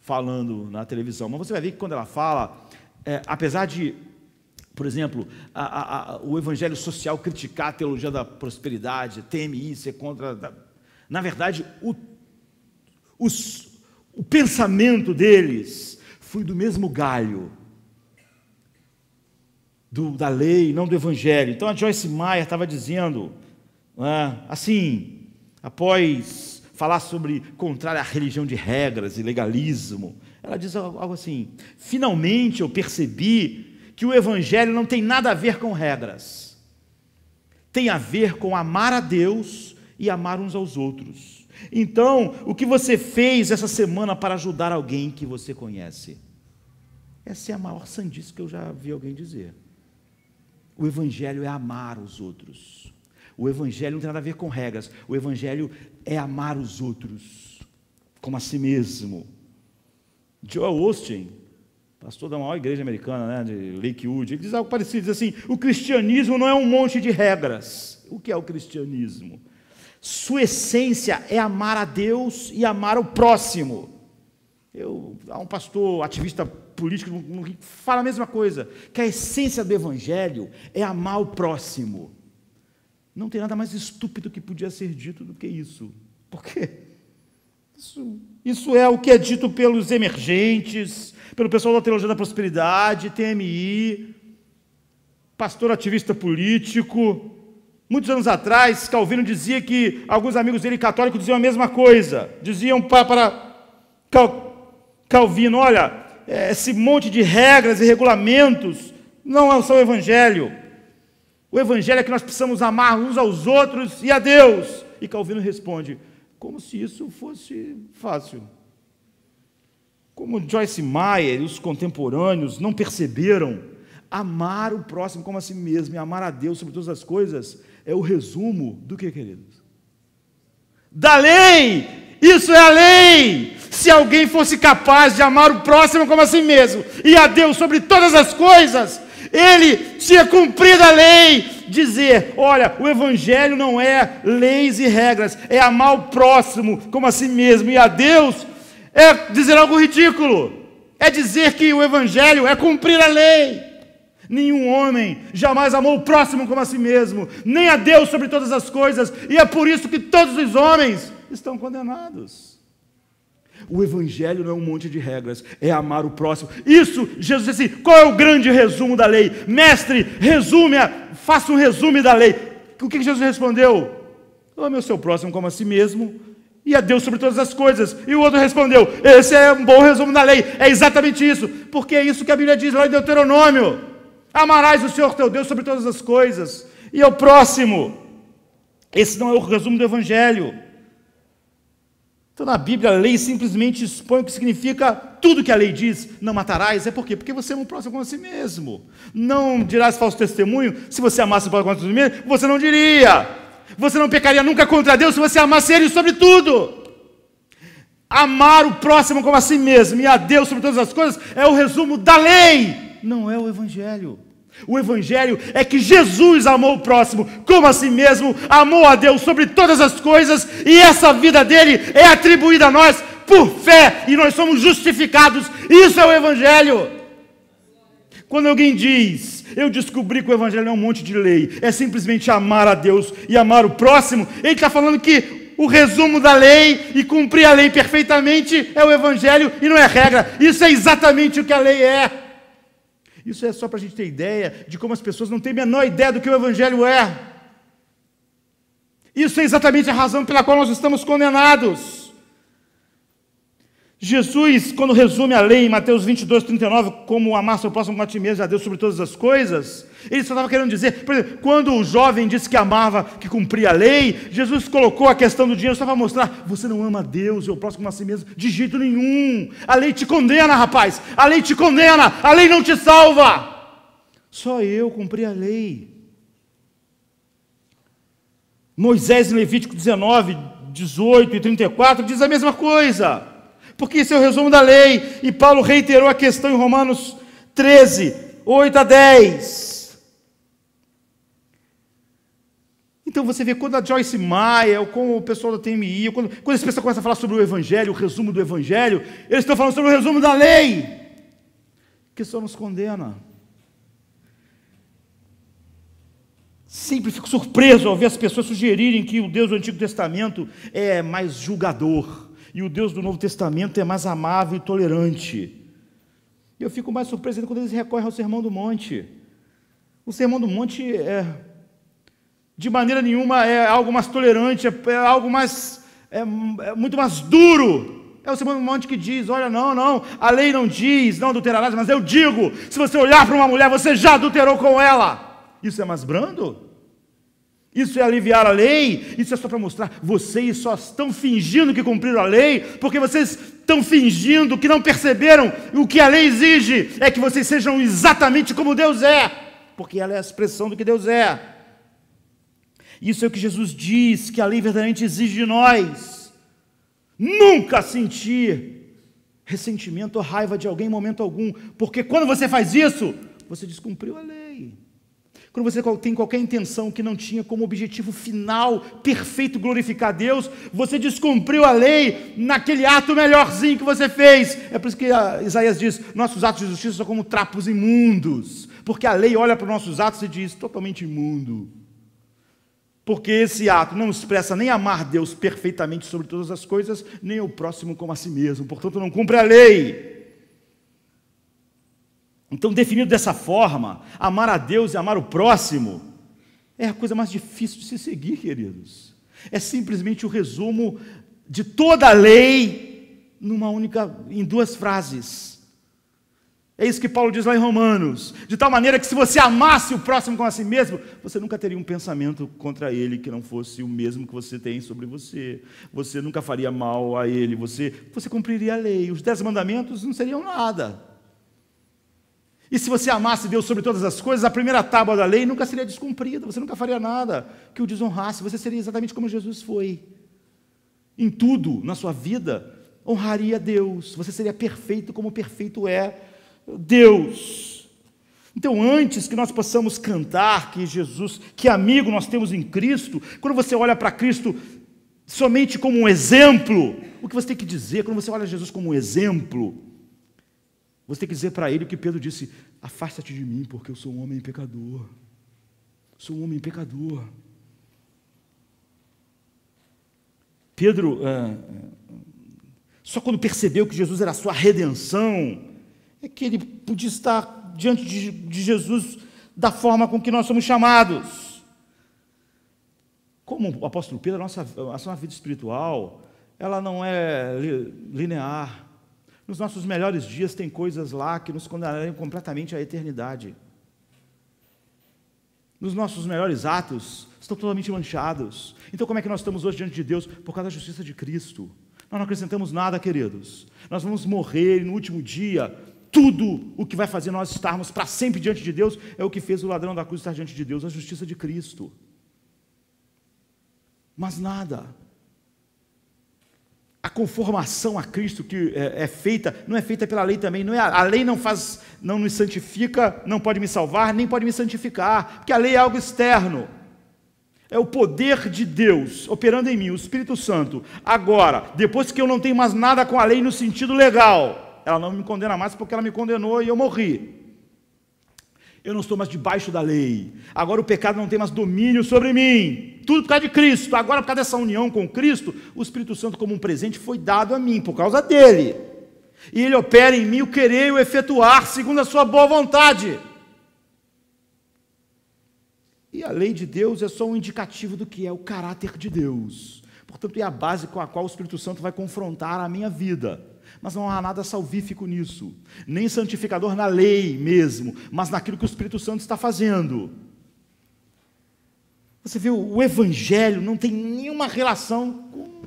falando na televisão. Mas você vai ver que quando ela fala, é, apesar de por exemplo, a, a, a, o evangelho social criticar a teologia da prosperidade, TMI, ser é contra. Da... Na verdade, o, os, o pensamento deles foi do mesmo galho do, da lei, não do evangelho. Então a Joyce Meyer estava dizendo, né, assim, após falar sobre contrário à religião de regras e legalismo, ela diz algo assim: finalmente eu percebi que o Evangelho não tem nada a ver com regras, tem a ver com amar a Deus e amar uns aos outros. Então, o que você fez essa semana para ajudar alguém que você conhece? Essa é a maior sandice que eu já vi alguém dizer. O Evangelho é amar os outros. O Evangelho não tem nada a ver com regras. O Evangelho é amar os outros, como a si mesmo. Joel Austin pastor da maior igreja americana, né, de Lakewood, ele diz algo parecido, diz assim, o cristianismo não é um monte de regras. O que é o cristianismo? Sua essência é amar a Deus e amar o próximo. Eu, há um pastor ativista político que fala a mesma coisa, que a essência do evangelho é amar o próximo. Não tem nada mais estúpido que podia ser dito do que isso. Por quê? Isso, isso é o que é dito pelos emergentes, pelo pessoal da Teologia da Prosperidade, TMI, pastor ativista político. Muitos anos atrás, Calvino dizia que alguns amigos dele católicos diziam a mesma coisa. Diziam para, para Cal, Calvino: olha, é, esse monte de regras e regulamentos não são é o evangelho. O evangelho é que nós precisamos amar uns aos outros e a Deus. E Calvino responde: como se isso fosse fácil. Como Joyce Meyer e os contemporâneos não perceberam, amar o próximo como a si mesmo e amar a Deus sobre todas as coisas é o resumo do que, queridos? Da lei! Isso é a lei! Se alguém fosse capaz de amar o próximo como a si mesmo e a Deus sobre todas as coisas, ele tinha cumprido a lei, dizer: olha, o Evangelho não é leis e regras, é amar o próximo como a si mesmo e a Deus, é dizer algo ridículo, é dizer que o Evangelho é cumprir a lei. Nenhum homem jamais amou o próximo como a si mesmo, nem a Deus sobre todas as coisas, e é por isso que todos os homens estão condenados. O Evangelho não é um monte de regras, é amar o próximo. Isso, Jesus disse qual é o grande resumo da lei? Mestre, resume-a faça um resumo da lei. O que Jesus respondeu? Ame o seu próximo como a si mesmo e a Deus sobre todas as coisas. E o outro respondeu: Esse é um bom resumo da lei. É exatamente isso, porque é isso que a Bíblia diz lá em Deuteronômio: Amarás o Senhor teu Deus sobre todas as coisas e ao é próximo. Esse não é o resumo do Evangelho. Então, na Bíblia, a lei simplesmente expõe o que significa tudo que a lei diz. Não matarás. É por quê? Porque você é um próximo a si mesmo. Não dirás falso testemunho. Se você amasse o próximo a si mesmo, você não diria. Você não pecaria nunca contra Deus se você amasse Ele sobre tudo. Amar o próximo como a si mesmo e a Deus sobre todas as coisas é o resumo da lei, não é o Evangelho. O Evangelho é que Jesus amou o próximo como a si mesmo, amou a Deus sobre todas as coisas, e essa vida dele é atribuída a nós por fé, e nós somos justificados. Isso é o Evangelho. Quando alguém diz, eu descobri que o Evangelho não é um monte de lei, é simplesmente amar a Deus e amar o próximo, ele está falando que o resumo da lei e cumprir a lei perfeitamente é o Evangelho e não é regra. Isso é exatamente o que a lei é. Isso é só para a gente ter ideia de como as pessoas não têm a menor ideia do que o Evangelho é. Isso é exatamente a razão pela qual nós estamos condenados. Jesus, quando resume a lei em Mateus 22, 39, como amar seu próximo como a ti mesmo, a Deus sobre todas as coisas, ele só estava querendo dizer, por exemplo, quando o jovem disse que amava, que cumpria a lei, Jesus colocou a questão do dinheiro só para mostrar, você não ama Deus e o próximo como a si mesmo, de jeito nenhum, a lei te condena rapaz, a lei te condena, a lei não te salva, só eu cumpri a lei, Moisés em Levítico 19, 18 e 34 diz a mesma coisa, porque esse é o resumo da lei, e Paulo reiterou a questão em Romanos 13, 8 a 10. Então você vê quando a Joyce Maia, ou com o pessoal da TMI, quando, quando esse pessoal começa a falar sobre o Evangelho, o resumo do Evangelho, eles estão falando sobre o resumo da lei, que só nos condena. Sempre fico surpreso ao ver as pessoas sugerirem que o Deus do Antigo Testamento é mais julgador. E o Deus do Novo Testamento é mais amável e tolerante. E eu fico mais surpreso quando eles recorrem ao Sermão do Monte. O Sermão do Monte é, de maneira nenhuma, é algo mais tolerante, é, é, algo mais, é, é muito mais duro. É o Sermão do Monte que diz: olha, não, não, a lei não diz, não adulterarás, mas eu digo: se você olhar para uma mulher, você já adulterou com ela. Isso é mais brando? Isso é aliviar a lei? Isso é só para mostrar, vocês só estão fingindo que cumpriram a lei, porque vocês estão fingindo que não perceberam o que a lei exige, é que vocês sejam exatamente como Deus é, porque ela é a expressão do que Deus é. Isso é o que Jesus diz que a lei verdadeiramente exige de nós. Nunca sentir ressentimento ou raiva de alguém em momento algum, porque quando você faz isso, você descumpriu a lei. Quando você tem qualquer intenção que não tinha como objetivo final, perfeito, glorificar a Deus, você descumpriu a lei naquele ato melhorzinho que você fez. É por isso que ah, Isaías diz: nossos atos de justiça são como trapos imundos. Porque a lei olha para os nossos atos e diz: totalmente imundo. Porque esse ato não expressa nem amar Deus perfeitamente sobre todas as coisas, nem o próximo como a si mesmo. Portanto, não cumpre a lei. Então, definido dessa forma, amar a Deus e amar o próximo é a coisa mais difícil de se seguir, queridos. É simplesmente o resumo de toda a lei numa única, em duas frases. É isso que Paulo diz lá em Romanos. De tal maneira que se você amasse o próximo como a si mesmo, você nunca teria um pensamento contra ele que não fosse o mesmo que você tem sobre você. Você nunca faria mal a ele. Você, você cumpriria a lei. Os dez mandamentos não seriam nada. E se você amasse Deus sobre todas as coisas, a primeira tábua da lei nunca seria descumprida, você nunca faria nada que o desonrasse, você seria exatamente como Jesus foi. Em tudo, na sua vida, honraria Deus, você seria perfeito como perfeito é Deus. Então, antes que nós possamos cantar que Jesus, que amigo nós temos em Cristo, quando você olha para Cristo somente como um exemplo, o que você tem que dizer quando você olha Jesus como um exemplo? Você tem que dizer para ele o que Pedro disse: Afasta-te de mim, porque eu sou um homem pecador. Sou um homem pecador. Pedro, ah, ah, só quando percebeu que Jesus era a sua redenção, é que ele podia estar diante de, de Jesus da forma com que nós somos chamados. Como o apóstolo Pedro, a nossa, a nossa vida espiritual, ela não é linear. Nos nossos melhores dias tem coisas lá que nos condenarão completamente à eternidade. Nos nossos melhores atos estão totalmente manchados. Então, como é que nós estamos hoje diante de Deus? Por causa da justiça de Cristo. Nós não acrescentamos nada, queridos. Nós vamos morrer e no último dia, tudo o que vai fazer nós estarmos para sempre diante de Deus é o que fez o ladrão da cruz estar diante de Deus a justiça de Cristo. Mas nada, a conformação a Cristo que é, é, feita, não é feita pela lei também, não é a lei não faz, não nos santifica, não pode me salvar, nem pode me santificar, porque a lei é algo externo. É o poder de Deus operando em mim, o Espírito Santo. Agora, depois que eu não tenho mais nada com a lei no sentido legal, ela não me condena mais porque ela me condenou e eu morri. Eu não estou mais debaixo da lei. Agora o pecado não tem mais domínio sobre mim tudo por causa de Cristo. Agora, por causa dessa união com Cristo, o Espírito Santo, como um presente, foi dado a mim, por causa dele. E ele opera em mim o querer e o efetuar, segundo a sua boa vontade. E a lei de Deus é só um indicativo do que é o caráter de Deus. Portanto, é a base com a qual o Espírito Santo vai confrontar a minha vida. Mas não há nada salvífico nisso, nem santificador na lei mesmo, mas naquilo que o Espírito Santo está fazendo. Você vê, o evangelho não tem nenhuma relação com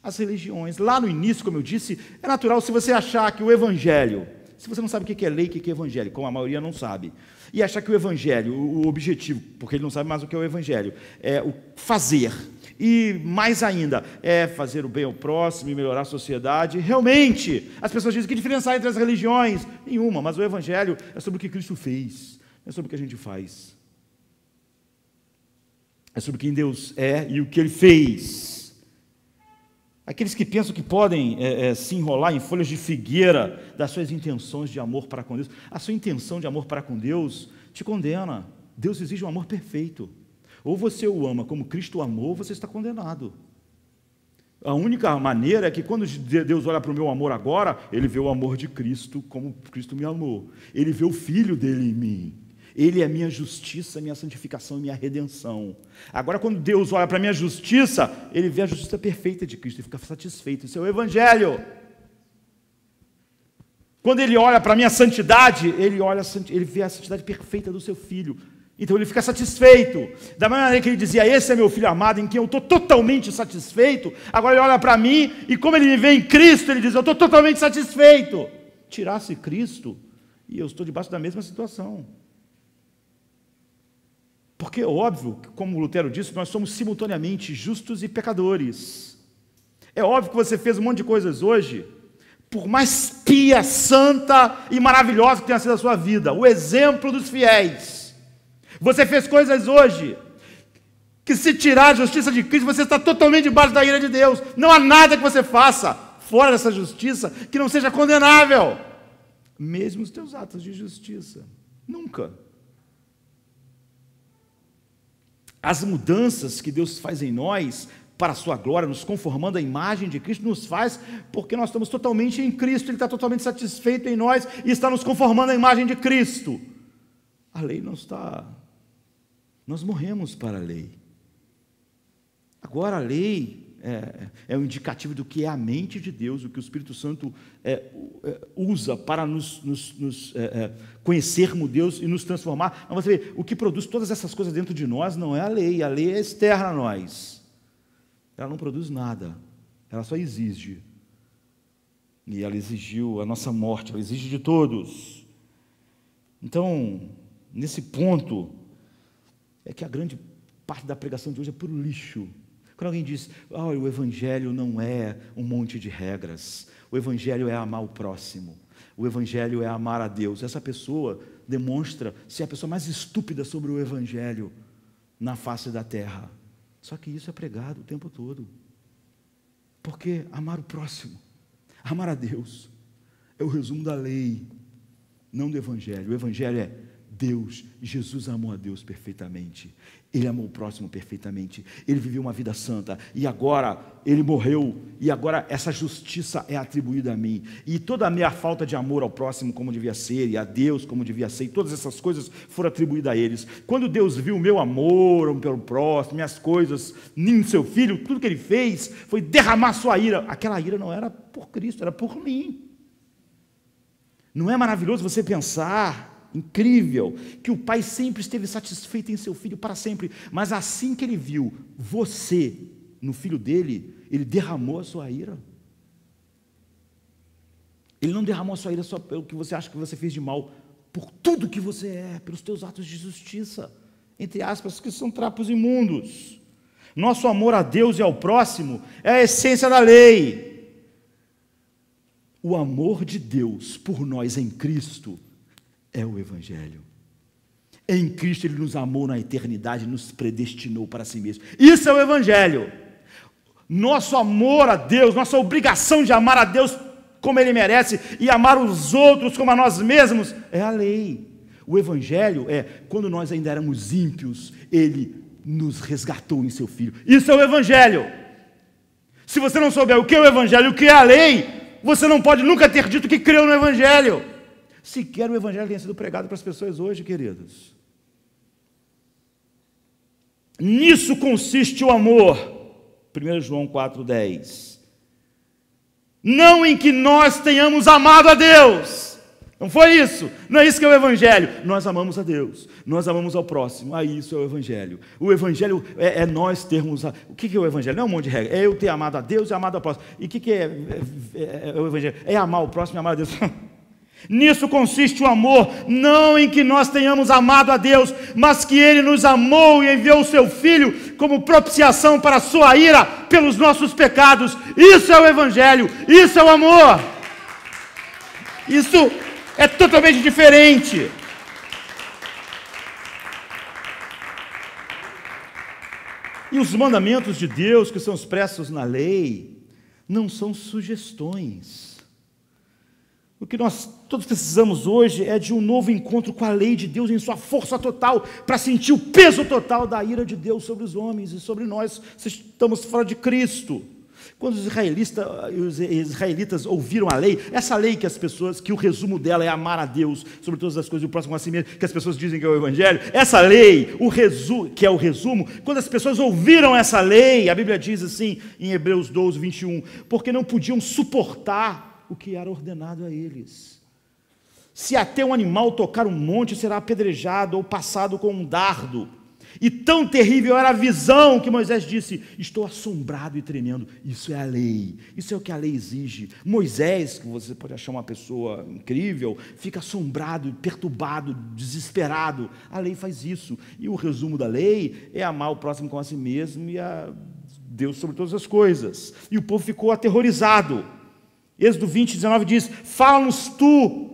as religiões. Lá no início, como eu disse, é natural se você achar que o evangelho, se você não sabe o que é lei, o que é evangelho, como a maioria não sabe, e achar que o evangelho, o objetivo, porque ele não sabe mais o que é o evangelho, é o fazer. E mais ainda, é fazer o bem ao próximo e melhorar a sociedade. Realmente, as pessoas dizem que diferença há entre as religiões? Nenhuma, mas o evangelho é sobre o que Cristo fez, é sobre o que a gente faz é sobre quem Deus é e o que ele fez. Aqueles que pensam que podem é, é, se enrolar em folhas de figueira das suas intenções de amor para com Deus, a sua intenção de amor para com Deus te condena. Deus exige um amor perfeito. Ou você o ama como Cristo o amou, ou você está condenado. A única maneira é que quando Deus olha para o meu amor agora, ele vê o amor de Cristo como Cristo me amou. Ele vê o filho dele em mim. Ele é a minha justiça, minha santificação minha redenção. Agora, quando Deus olha para a minha justiça, ele vê a justiça perfeita de Cristo e fica satisfeito. Isso é o Evangelho. Quando ele olha para a minha santidade, ele, olha, ele vê a santidade perfeita do seu filho. Então ele fica satisfeito. Da maneira que ele dizia: Esse é meu filho amado, em quem eu estou totalmente satisfeito. Agora ele olha para mim e, como ele me vê em Cristo, ele diz: Eu estou totalmente satisfeito. Tirasse Cristo e eu estou debaixo da mesma situação. Porque é óbvio, como Lutero disse, nós somos simultaneamente justos e pecadores. É óbvio que você fez um monte de coisas hoje, por mais pia, santa e maravilhosa que tenha sido a sua vida, o exemplo dos fiéis. Você fez coisas hoje que, se tirar a justiça de Cristo, você está totalmente debaixo da ira de Deus. Não há nada que você faça fora dessa justiça que não seja condenável, mesmo os teus atos de justiça. Nunca. As mudanças que Deus faz em nós para a sua glória, nos conformando à imagem de Cristo, nos faz porque nós estamos totalmente em Cristo, Ele está totalmente satisfeito em nós e está nos conformando à imagem de Cristo. A lei não está. Nós morremos para a lei. Agora a lei é, é, é um indicativo do que é a mente de Deus, o que o Espírito Santo é, é usa para nos, nos, nos é, é, conhecermos Deus e nos transformar. Mas você vê, o que produz todas essas coisas dentro de nós não é a lei, a lei é externa a nós. Ela não produz nada, ela só exige. E ela exigiu a nossa morte, ela exige de todos. Então, nesse ponto, é que a grande parte da pregação de hoje é para lixo quando alguém diz, oh, o Evangelho não é um monte de regras, o Evangelho é amar o próximo, o Evangelho é amar a Deus, essa pessoa demonstra ser a pessoa mais estúpida sobre o Evangelho na face da terra. Só que isso é pregado o tempo todo. Porque amar o próximo, amar a Deus, é o resumo da lei, não do Evangelho. O Evangelho é Deus, Jesus amou a Deus perfeitamente. Ele amou o próximo perfeitamente, ele viveu uma vida santa, e agora ele morreu, e agora essa justiça é atribuída a mim. E toda a minha falta de amor ao próximo, como devia ser, e a Deus, como devia ser, e todas essas coisas foram atribuídas a eles. Quando Deus viu o meu amor pelo próximo, minhas coisas, nem seu filho, tudo que ele fez foi derramar sua ira. Aquela ira não era por Cristo, era por mim. Não é maravilhoso você pensar incrível, que o pai sempre esteve satisfeito em seu filho para sempre, mas assim que ele viu você no filho dele, ele derramou a sua ira. Ele não derramou a sua ira só pelo que você acha que você fez de mal, por tudo que você é, pelos teus atos de justiça, entre aspas, que são trapos imundos. Nosso amor a Deus e ao próximo é a essência da lei. O amor de Deus por nós em Cristo é o Evangelho. Em Cristo Ele nos amou na eternidade, nos predestinou para si mesmo. Isso é o Evangelho. Nosso amor a Deus, nossa obrigação de amar a Deus como Ele merece e amar os outros como a nós mesmos, é a lei. O Evangelho é quando nós ainda éramos ímpios, Ele nos resgatou em Seu Filho. Isso é o Evangelho. Se você não souber o que é o Evangelho, o que é a lei, você não pode nunca ter dito que creu no Evangelho. Sequer o Evangelho tenha sido pregado para as pessoas hoje, queridos. Nisso consiste o amor. 1 João 4,10. Não em que nós tenhamos amado a Deus. Não foi isso. Não é isso que é o Evangelho. Nós amamos a Deus. Nós amamos ao próximo. Aí ah, isso é o Evangelho. O Evangelho é, é nós termos. A... O que é o Evangelho? Não é um monte de regra. É eu ter amado a Deus e amado ao próximo. E o que, é, é, é, é, o Evangelho? É amar o próximo e amar a Deus. *laughs* Nisso consiste o amor, não em que nós tenhamos amado a Deus, mas que Ele nos amou e enviou o Seu Filho como propiciação para a Sua ira pelos nossos pecados. Isso é o Evangelho, isso é o amor. Isso é totalmente diferente. E os mandamentos de Deus que são expressos na lei não são sugestões. O que nós todos precisamos hoje é de um novo encontro com a lei de Deus em sua força total, para sentir o peso total da ira de Deus sobre os homens e sobre nós, se estamos fora de Cristo. Quando os israelitas, os israelitas ouviram a lei, essa lei que as pessoas, que o resumo dela é amar a Deus sobre todas as coisas e o próximo a si mesmo, que as pessoas dizem que é o Evangelho, essa lei, o resu, que é o resumo, quando as pessoas ouviram essa lei, a Bíblia diz assim em Hebreus 12, 21, porque não podiam suportar o que era ordenado a eles. Se até um animal tocar um monte, será apedrejado ou passado com um dardo. E tão terrível era a visão que Moisés disse: Estou assombrado e tremendo. Isso é a lei, isso é o que a lei exige. Moisés, que você pode achar uma pessoa incrível, fica assombrado, perturbado, desesperado. A lei faz isso. E o resumo da lei é amar o próximo como a si mesmo e a Deus sobre todas as coisas. E o povo ficou aterrorizado. Êxodo 20, 19 diz: Fala-nos tu,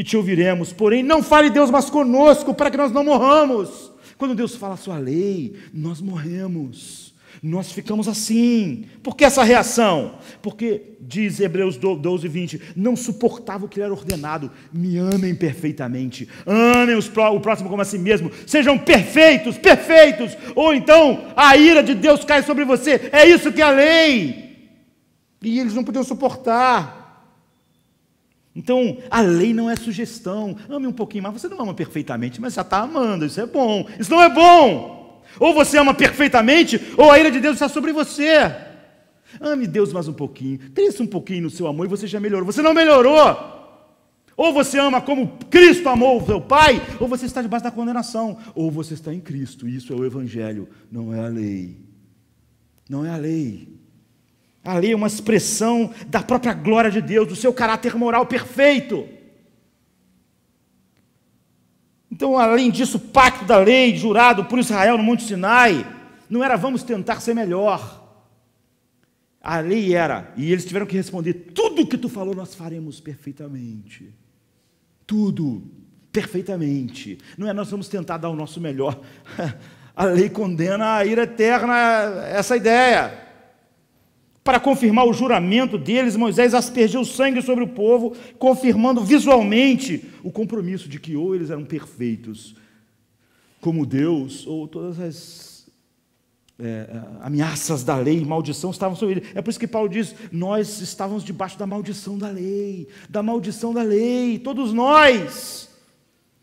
e te ouviremos. Porém, não fale Deus, mas conosco, para que nós não morramos. Quando Deus fala a sua lei, nós morremos. Nós ficamos assim. Por que essa reação? Porque, diz Hebreus 12, 20, não suportava o que era ordenado. Me amem perfeitamente. Amem os, o próximo como a si mesmo. Sejam perfeitos, perfeitos. Ou então a ira de Deus cai sobre você. É isso que é a lei. E eles não podiam suportar. Então, a lei não é sugestão. Ame um pouquinho mais. Você não ama perfeitamente, mas já está amando. Isso é bom. Isso não é bom. Ou você ama perfeitamente, ou a ira de Deus está sobre você. Ame Deus mais um pouquinho. Cresça um pouquinho no seu amor e você já melhorou. Você não melhorou. Ou você ama como Cristo amou o seu Pai, ou você está debaixo da condenação. Ou você está em Cristo. Isso é o Evangelho, não é a lei. Não é a lei. Ali é uma expressão da própria glória de Deus, do seu caráter moral perfeito. Então, além disso, o pacto da lei jurado por Israel no Monte Sinai não era vamos tentar ser melhor. A lei era, e eles tiveram que responder: tudo o que tu falou nós faremos perfeitamente. Tudo, perfeitamente. Não é nós vamos tentar dar o nosso melhor. *laughs* A lei condena a ira eterna essa ideia. Para confirmar o juramento deles, Moisés aspergiu sangue sobre o povo, confirmando visualmente o compromisso de que ou eles eram perfeitos, como Deus, ou todas as é, ameaças da lei, maldição estavam sobre ele. É por isso que Paulo diz: nós estávamos debaixo da maldição da lei, da maldição da lei, todos nós.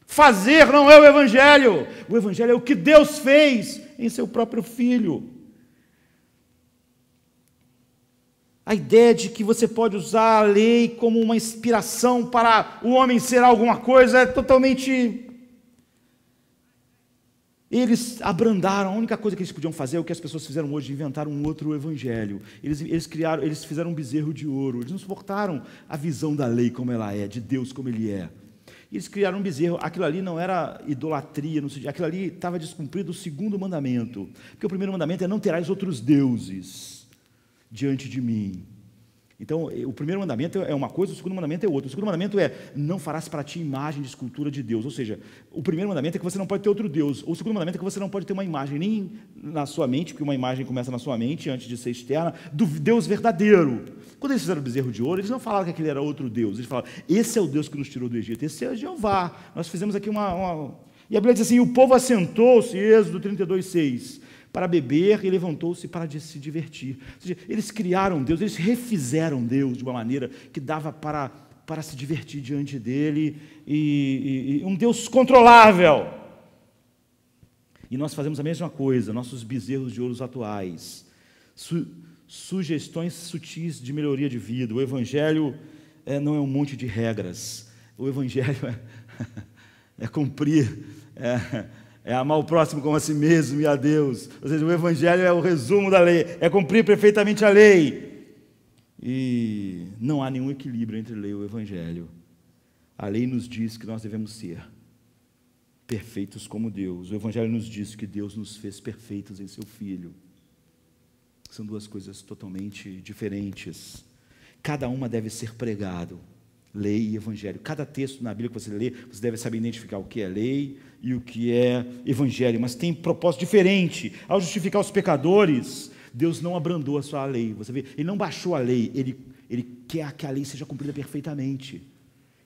Fazer não é o Evangelho, o Evangelho é o que Deus fez em seu próprio filho. A ideia de que você pode usar a lei como uma inspiração para o homem ser alguma coisa é totalmente. Eles abrandaram, a única coisa que eles podiam fazer é o que as pessoas fizeram hoje, é inventaram um outro evangelho. Eles, eles criaram, eles fizeram um bezerro de ouro, eles não suportaram a visão da lei como ela é, de Deus como ele é. Eles criaram um bezerro. Aquilo ali não era idolatria, não sei, aquilo ali estava descumprido o segundo mandamento. Porque o primeiro mandamento é não terás outros deuses diante de mim. Então, eh, o primeiro mandamento é uma coisa, o segundo mandamento é outro. O segundo mandamento é: não farás para ti imagem de escultura de Deus. Ou seja, o primeiro mandamento é que você não pode ter outro Deus. O segundo mandamento é que você não pode ter uma imagem nem na sua mente, porque uma imagem começa na sua mente antes de ser externa, do Deus verdadeiro. Quando eles fizeram o bezerro de ouro, eles não falaram que aquele era outro Deus. Eles falaram: esse é o Deus que nos tirou do Egito, esse é o Jeová. Nós fizemos aqui uma. uma... E a Bíblia diz assim: o povo assentou-se, Êxodo 32, 6 para beber e levantou-se para se divertir. Ou seja, eles criaram Deus, eles refizeram Deus de uma maneira que dava para, para se divertir diante dele, e, e, e um Deus controlável. E nós fazemos a mesma coisa, nossos bezerros de ouros atuais, su, sugestões sutis de melhoria de vida. O Evangelho é, não é um monte de regras, o Evangelho *laughs* é, é cumprir. É, é amar o próximo como a si mesmo e a Deus. Ou seja, o Evangelho é o resumo da lei, é cumprir perfeitamente a lei. E não há nenhum equilíbrio entre lei e o Evangelho. A lei nos diz que nós devemos ser perfeitos como Deus. O Evangelho nos diz que Deus nos fez perfeitos em seu Filho. São duas coisas totalmente diferentes. Cada uma deve ser pregado lei e evangelho. Cada texto na Bíblia que você lê, você deve saber identificar o que é lei e o que é evangelho, mas tem propósito diferente. Ao justificar os pecadores, Deus não abrandou a sua lei. Você vê, ele não baixou a lei, ele, ele quer que a lei seja cumprida perfeitamente.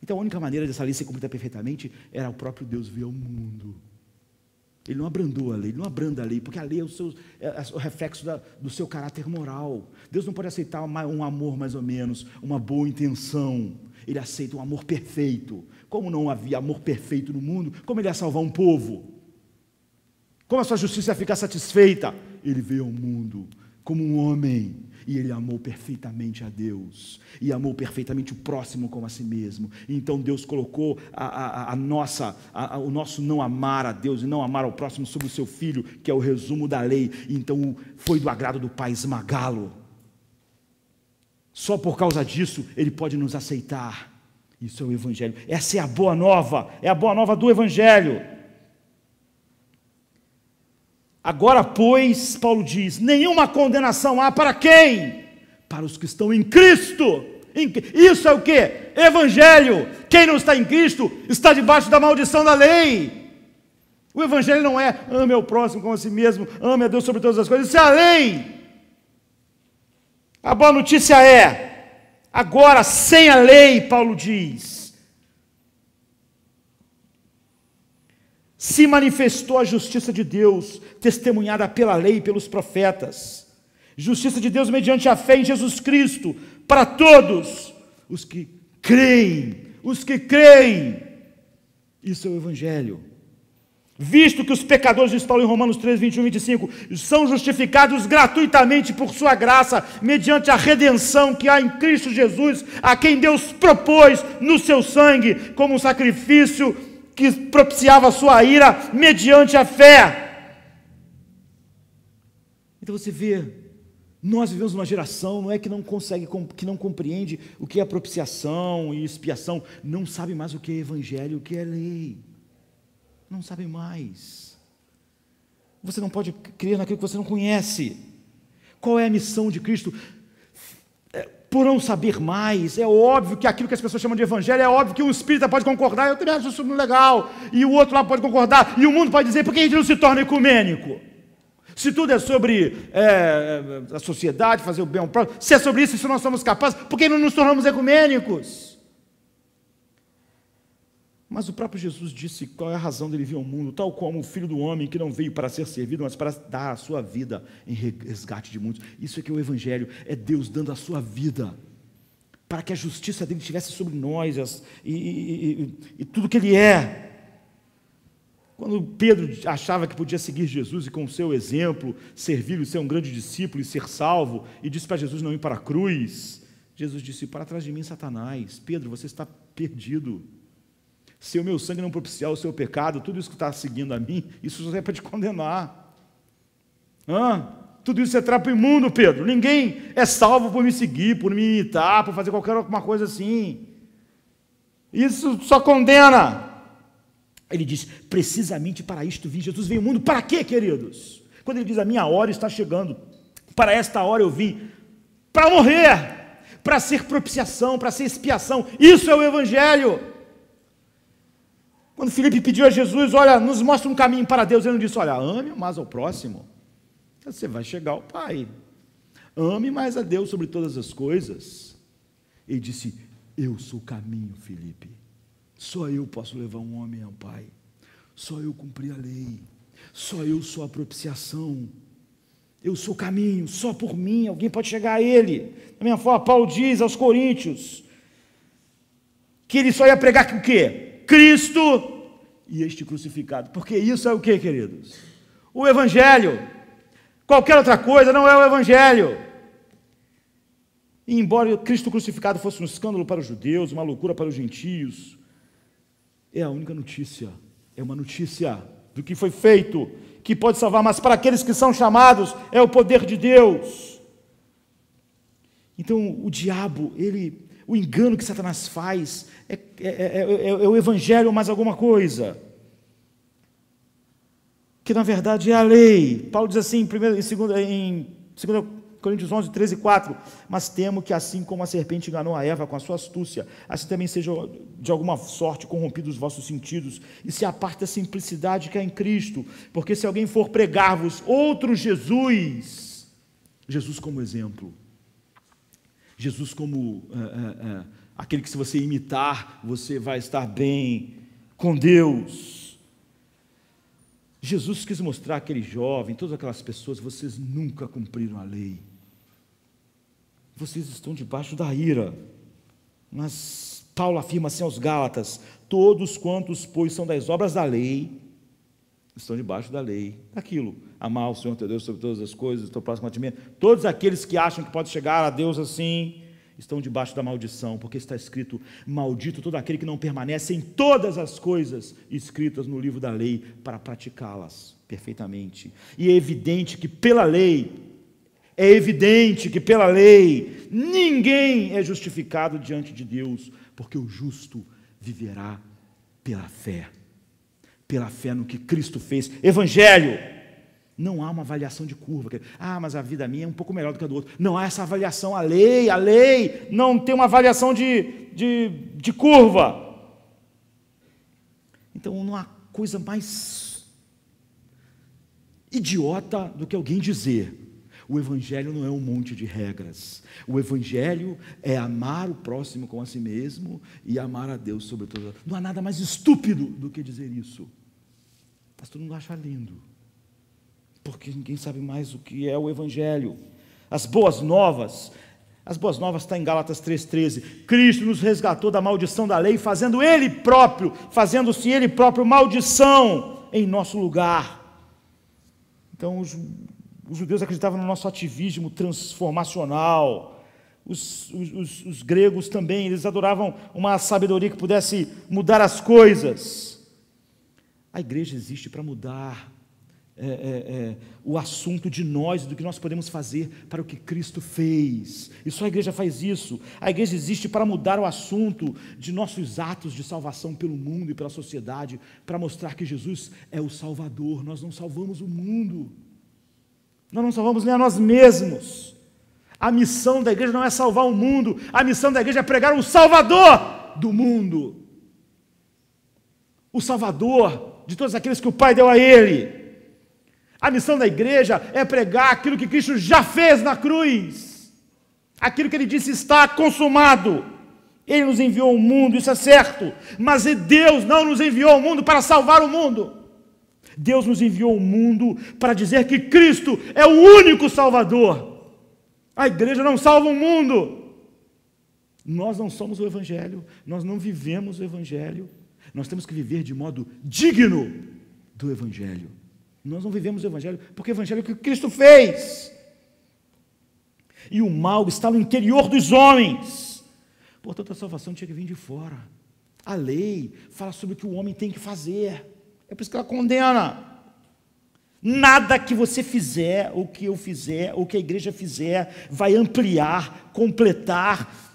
Então a única maneira dessa lei ser cumprida perfeitamente era o próprio Deus vir ao mundo. Ele não abrandou a lei, ele não abranda a lei, porque a lei é o, seu, é, é o reflexo da, do seu caráter moral. Deus não pode aceitar um amor mais ou menos, uma boa intenção. Ele aceita um amor perfeito. Como não havia amor perfeito no mundo, como ele ia salvar um povo? Como a sua justiça ia ficar satisfeita? Ele veio ao mundo como um homem e ele amou perfeitamente a Deus e amou perfeitamente o próximo como a si mesmo. Então Deus colocou a, a, a nossa, a, o nosso não amar a Deus e não amar ao próximo sobre o seu filho, que é o resumo da lei. Então foi do agrado do Pai esmagá-lo só por causa disso ele pode nos aceitar. Isso é o Evangelho. Essa é a boa nova. É a boa nova do Evangelho. Agora, pois, Paulo diz: nenhuma condenação há para quem? Para os que estão em Cristo. Isso é o que? Evangelho. Quem não está em Cristo está debaixo da maldição da lei. O Evangelho não é ame ao próximo como a si mesmo, ame a Deus sobre todas as coisas. Isso é a lei. A boa notícia é, agora sem a lei, Paulo diz, se manifestou a justiça de Deus, testemunhada pela lei e pelos profetas. Justiça de Deus mediante a fé em Jesus Cristo, para todos os que creem, os que creem. Isso é o Evangelho. Visto que os pecadores, diz Paulo em Romanos 3, 21 25, são justificados gratuitamente por sua graça, mediante a redenção que há em Cristo Jesus, a quem Deus propôs no seu sangue, como um sacrifício que propiciava a sua ira, mediante a fé. Então você vê, nós vivemos uma geração, não é que não consegue, que não compreende o que é propiciação e expiação, não sabe mais o que é evangelho, o que é lei não sabe mais. Você não pode crer naquilo que você não conhece. Qual é a missão de Cristo? É, por não saber mais, é óbvio que aquilo que as pessoas chamam de evangelho, é óbvio que um espírita pode concordar, eu também acho isso legal, e o outro lá pode concordar, e o mundo pode dizer, por que a gente não se torna ecumênico? Se tudo é sobre é, é a sociedade, fazer o bem ao próximo, se é sobre isso, se nós somos capazes, por que não nos tornamos ecumênicos? Mas o próprio Jesus disse qual é a razão dele vir ao mundo, tal como o filho do homem que não veio para ser servido, mas para dar a sua vida em resgate de muitos. Isso é que é o Evangelho, é Deus dando a sua vida para que a justiça dele estivesse sobre nós e, e, e, e tudo que ele é. Quando Pedro achava que podia seguir Jesus e, com o seu exemplo, servir e ser um grande discípulo e ser salvo, e disse para Jesus não ir para a cruz, Jesus disse: Para trás de mim, Satanás, Pedro, você está perdido. Se o meu sangue não propiciar o seu pecado, tudo isso que está seguindo a mim, isso é para te condenar. Hã? Tudo isso é trapo imundo, Pedro. Ninguém é salvo por me seguir, por me imitar, por fazer qualquer alguma coisa assim. Isso só condena. Ele diz: precisamente para isto vim. Jesus veio ao mundo. Para quê, queridos? Quando ele diz: a minha hora está chegando. Para esta hora eu vim. Para morrer. Para ser propiciação, para ser expiação. Isso é o Evangelho. Quando Felipe pediu a Jesus, olha, nos mostra um caminho para Deus, ele não disse, olha, ame mais ao próximo, você vai chegar ao Pai. Ame mais a Deus sobre todas as coisas. Ele disse, eu sou o caminho, Felipe. Só eu posso levar um homem ao Pai. Só eu cumpri a lei. Só eu sou a propiciação. Eu sou o caminho, só por mim alguém pode chegar a ele. Da minha forma, Paulo diz aos Coríntios que ele só ia pregar que o quê? Cristo e este crucificado. Porque isso é o que, queridos? O Evangelho. Qualquer outra coisa não é o Evangelho. E embora Cristo crucificado fosse um escândalo para os judeus, uma loucura para os gentios, é a única notícia. É uma notícia do que foi feito, que pode salvar, mas para aqueles que são chamados, é o poder de Deus. Então, o diabo, ele o engano que Satanás faz é é, é, é, é, é o evangelho mais alguma coisa. Que na verdade é a lei. Paulo diz assim em 2 em segunda, Coríntios 11, 13 e 4. Mas temo que assim como a serpente enganou a Eva com a sua astúcia, assim também sejam de alguma sorte corrompidos os vossos sentidos e se aparte a simplicidade que há em Cristo. Porque se alguém for pregar-vos outro Jesus, Jesus como exemplo, Jesus como ah, ah, ah, aquele que, se você imitar, você vai estar bem com Deus. Jesus quis mostrar aquele jovem, todas aquelas pessoas, vocês nunca cumpriram a lei. Vocês estão debaixo da ira. Mas Paulo afirma assim aos Gálatas: todos quantos, pois, são das obras da lei, estão debaixo da lei. Tá aquilo, amar o Senhor teu Deus sobre todas as coisas, o teu próximo a ti mesmo. Todos aqueles que acham que pode chegar a Deus assim, estão debaixo da maldição, porque está escrito: Maldito todo aquele que não permanece em todas as coisas escritas no livro da lei para praticá-las perfeitamente. E é evidente que pela lei, é evidente que pela lei, ninguém é justificado diante de Deus, porque o justo viverá pela fé pela fé no que Cristo fez. Evangelho! Não há uma avaliação de curva. Ah, mas a vida minha é um pouco melhor do que a do outro. Não há essa avaliação. A lei, a lei, não tem uma avaliação de, de, de curva. Então não há coisa mais idiota do que alguém dizer o Evangelho não é um monte de regras. O Evangelho é amar o próximo como a si mesmo e amar a Deus sobre todas. Não há nada mais estúpido do que dizer isso. Mas todo mundo acha lindo. Porque ninguém sabe mais o que é o Evangelho. As boas novas. As boas novas está em Gálatas 3,13. Cristo nos resgatou da maldição da lei, fazendo Ele próprio, fazendo-se Ele próprio maldição em nosso lugar. Então, os, os judeus acreditavam no nosso ativismo transformacional. Os, os, os, gregos também, eles adoravam uma sabedoria que pudesse mudar as coisas. A igreja existe para mudar é, é, é, o assunto de nós, do que nós podemos fazer para o que Cristo fez. E só a igreja faz isso. A igreja existe para mudar o assunto de nossos atos de salvação pelo mundo e pela sociedade, para mostrar que Jesus é o Salvador. Nós não salvamos o mundo, nós não salvamos nem a nós mesmos. A missão da igreja não é salvar o mundo, a missão da igreja é pregar o Salvador do mundo. O Salvador de todos aqueles que o Pai deu a ele. A missão da igreja é pregar aquilo que Cristo já fez na cruz. Aquilo que ele disse está consumado. Ele nos enviou ao mundo, isso é certo. Mas Deus não nos enviou ao mundo para salvar o mundo. Deus nos enviou ao mundo para dizer que Cristo é o único Salvador. A igreja não salva o mundo. Nós não somos o Evangelho, nós não vivemos o Evangelho, nós temos que viver de modo digno do Evangelho. Nós não vivemos o Evangelho porque o Evangelho é o que Cristo fez. E o mal está no interior dos homens. Portanto, a salvação tinha que vir de fora. A lei fala sobre o que o homem tem que fazer. É por isso que ela condena. Nada que você fizer, ou que eu fizer, ou que a igreja fizer, vai ampliar, completar,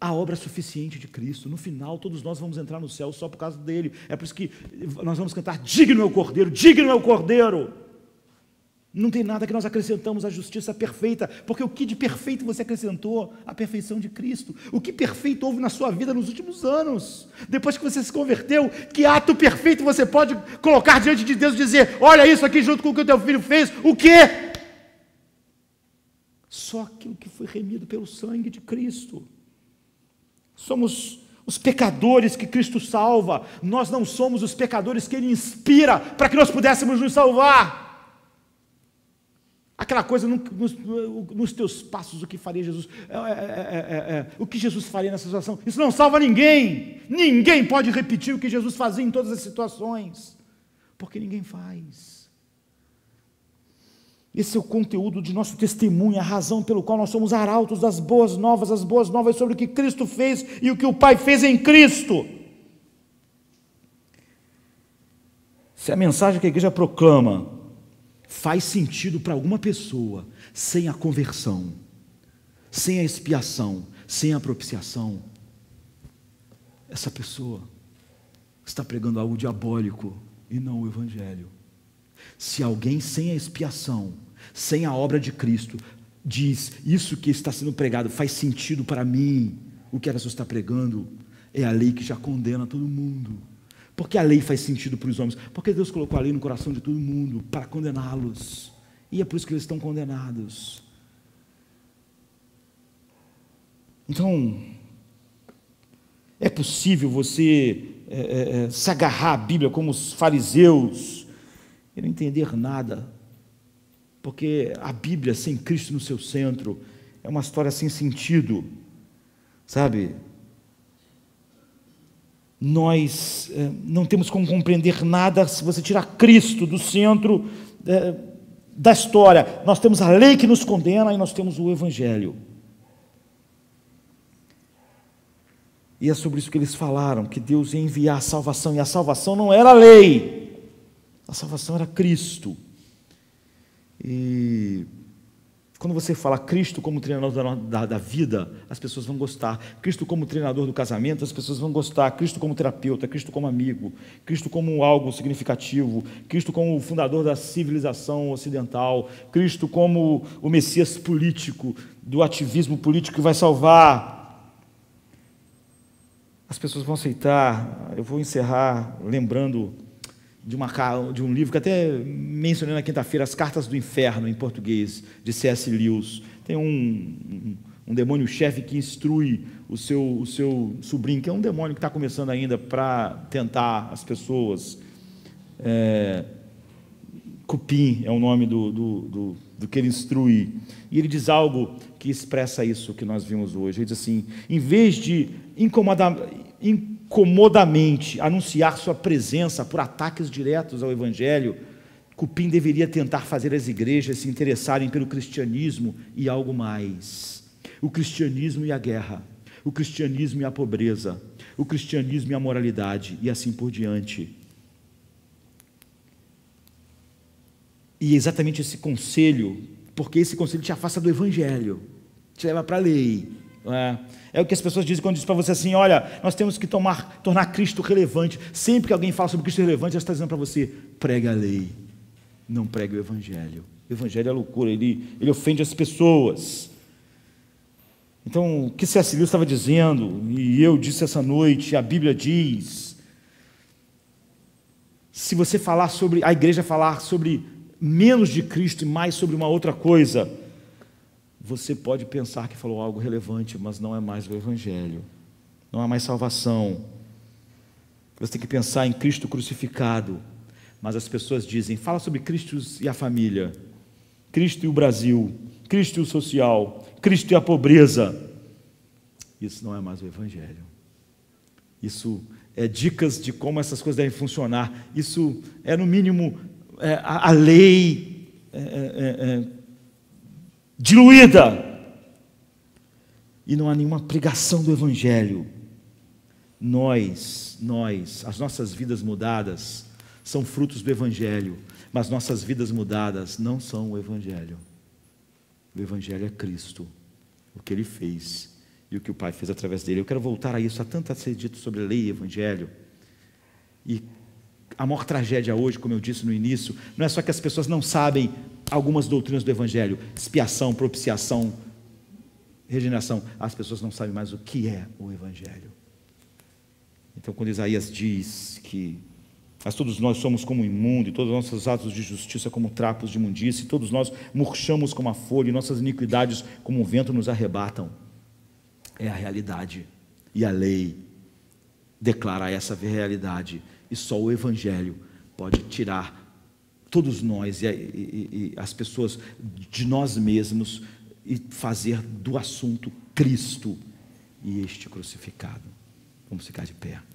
a obra suficiente de Cristo. No final, todos nós vamos entrar no céu só por causa dele. É por isso que nós vamos cantar: Digno é o Cordeiro, digno é o Cordeiro. Não tem nada que nós acrescentamos à justiça perfeita, porque o que de perfeito você acrescentou? A perfeição de Cristo. O que perfeito houve na sua vida nos últimos anos? Depois que você se converteu, que ato perfeito você pode colocar diante de Deus e dizer: Olha isso aqui junto com o que o teu filho fez, o quê? Só aquilo que foi remido pelo sangue de Cristo. Somos os pecadores que Cristo salva, nós não somos os pecadores que Ele inspira para que nós pudéssemos nos salvar. Aquela coisa nos, nos teus passos, o que faria Jesus? É é é, é, é, é, o que Jesus faria nessa situação? Isso não salva ninguém. Ninguém pode repetir o que Jesus fazia em todas as situações, porque ninguém faz. Esse é o conteúdo de nosso testemunho, a razão pelo qual nós somos arautos das boas novas, as boas novas sobre o que Cristo fez e o que o Pai fez em Cristo. Se a mensagem que a igreja proclama faz sentido para alguma pessoa sem a conversão, sem a expiação, sem a propiciação, essa pessoa está pregando algo diabólico e não o Evangelho. Se alguém sem a expiação, sem a obra de Cristo, diz: Isso que está sendo pregado faz sentido para mim. O que a pessoa está pregando é a lei que já condena todo mundo. Por que a lei faz sentido para os homens? Porque Deus colocou a lei no coração de todo mundo para condená-los. E é por isso que eles estão condenados. Então, é possível você é, é, se agarrar à Bíblia como os fariseus e não entender nada porque a Bíblia sem Cristo no seu centro é uma história sem sentido, sabe? Nós é, não temos como compreender nada se você tirar Cristo do centro é, da história. Nós temos a lei que nos condena e nós temos o Evangelho. E é sobre isso que eles falaram, que Deus ia enviar a salvação, e a salvação não era a lei, a salvação era Cristo. E quando você fala Cristo como treinador da, da, vida, as pessoas vão gostar. Cristo como treinador do casamento, as pessoas vão gostar. Cristo como terapeuta, Cristo como amigo, Cristo como algo significativo, Cristo como o fundador da civilização ocidental, Cristo como o Messias político, do ativismo político que vai salvar. As pessoas vão aceitar. Eu vou encerrar lembrando de, uma, de um livro que até mencionei na quinta-feira, As Cartas do Inferno, em português, de C.S. Lewis. Tem um, um, um demônio-chefe que instrui o seu, o seu sobrinho, que é um demônio que está começando ainda para tentar as pessoas. É, Cupim é o nome do, do, do, do que ele instrui. E ele diz algo que expressa isso que nós vimos hoje. Ele diz assim: em vez de incomodar. In, comodamente anunciar sua presença por ataques diretos ao Evangelho, Cupim deveria tentar fazer as igrejas se interessarem pelo cristianismo e algo mais. O cristianismo e a guerra, o cristianismo e a pobreza, o cristianismo e a moralidade, e assim por diante. E é exatamente esse conselho, porque esse conselho te afasta do evangelho, te leva para a lei, é, é o que as pessoas dizem quando dizem para você assim: olha, nós temos que tomar, tornar Cristo relevante. Sempre que alguém fala sobre Cristo relevante, ela está dizendo para você: prega a lei, não prega o Evangelho. O Evangelho é loucura, ele, ele ofende as pessoas. Então, o que C.S. Lewis estava dizendo, e eu disse essa noite, a Bíblia diz: se você falar sobre, a igreja falar sobre menos de Cristo e mais sobre uma outra coisa, você pode pensar que falou algo relevante, mas não é mais o Evangelho, não há mais salvação. Você tem que pensar em Cristo crucificado. Mas as pessoas dizem: fala sobre Cristo e a família, Cristo e o Brasil, Cristo e o social, Cristo e a pobreza. Isso não é mais o Evangelho. Isso é dicas de como essas coisas devem funcionar. Isso é, no mínimo, é, a, a, lei. É, é, é, é diluída. E não há nenhuma pregação do Evangelho. Nós, nós, as nossas vidas mudadas são frutos do Evangelho, mas nossas vidas mudadas não são o Evangelho. O Evangelho é Cristo, o que ele fez e o que o Pai fez através dele. Eu quero voltar a isso, há tanto a ser dito sobre lei e Evangelho. E a maior tragédia hoje, como eu disse no início, não é só que as pessoas não sabem algumas doutrinas do Evangelho, expiação, propiciação, regeneração, as pessoas não sabem mais o que é o Evangelho. Então, quando Isaías diz que mas todos nós somos como imundo, e todos os nossos atos de justiça como trapos de imundícia, e todos nós murchamos como a folha, e nossas iniquidades como o vento nos arrebatam. É a realidade. E a lei declara essa realidade. E só o Evangelho pode tirar todos nós e, e, e as pessoas de nós mesmos e fazer do assunto Cristo e este crucificado. Vamos ficar de pé.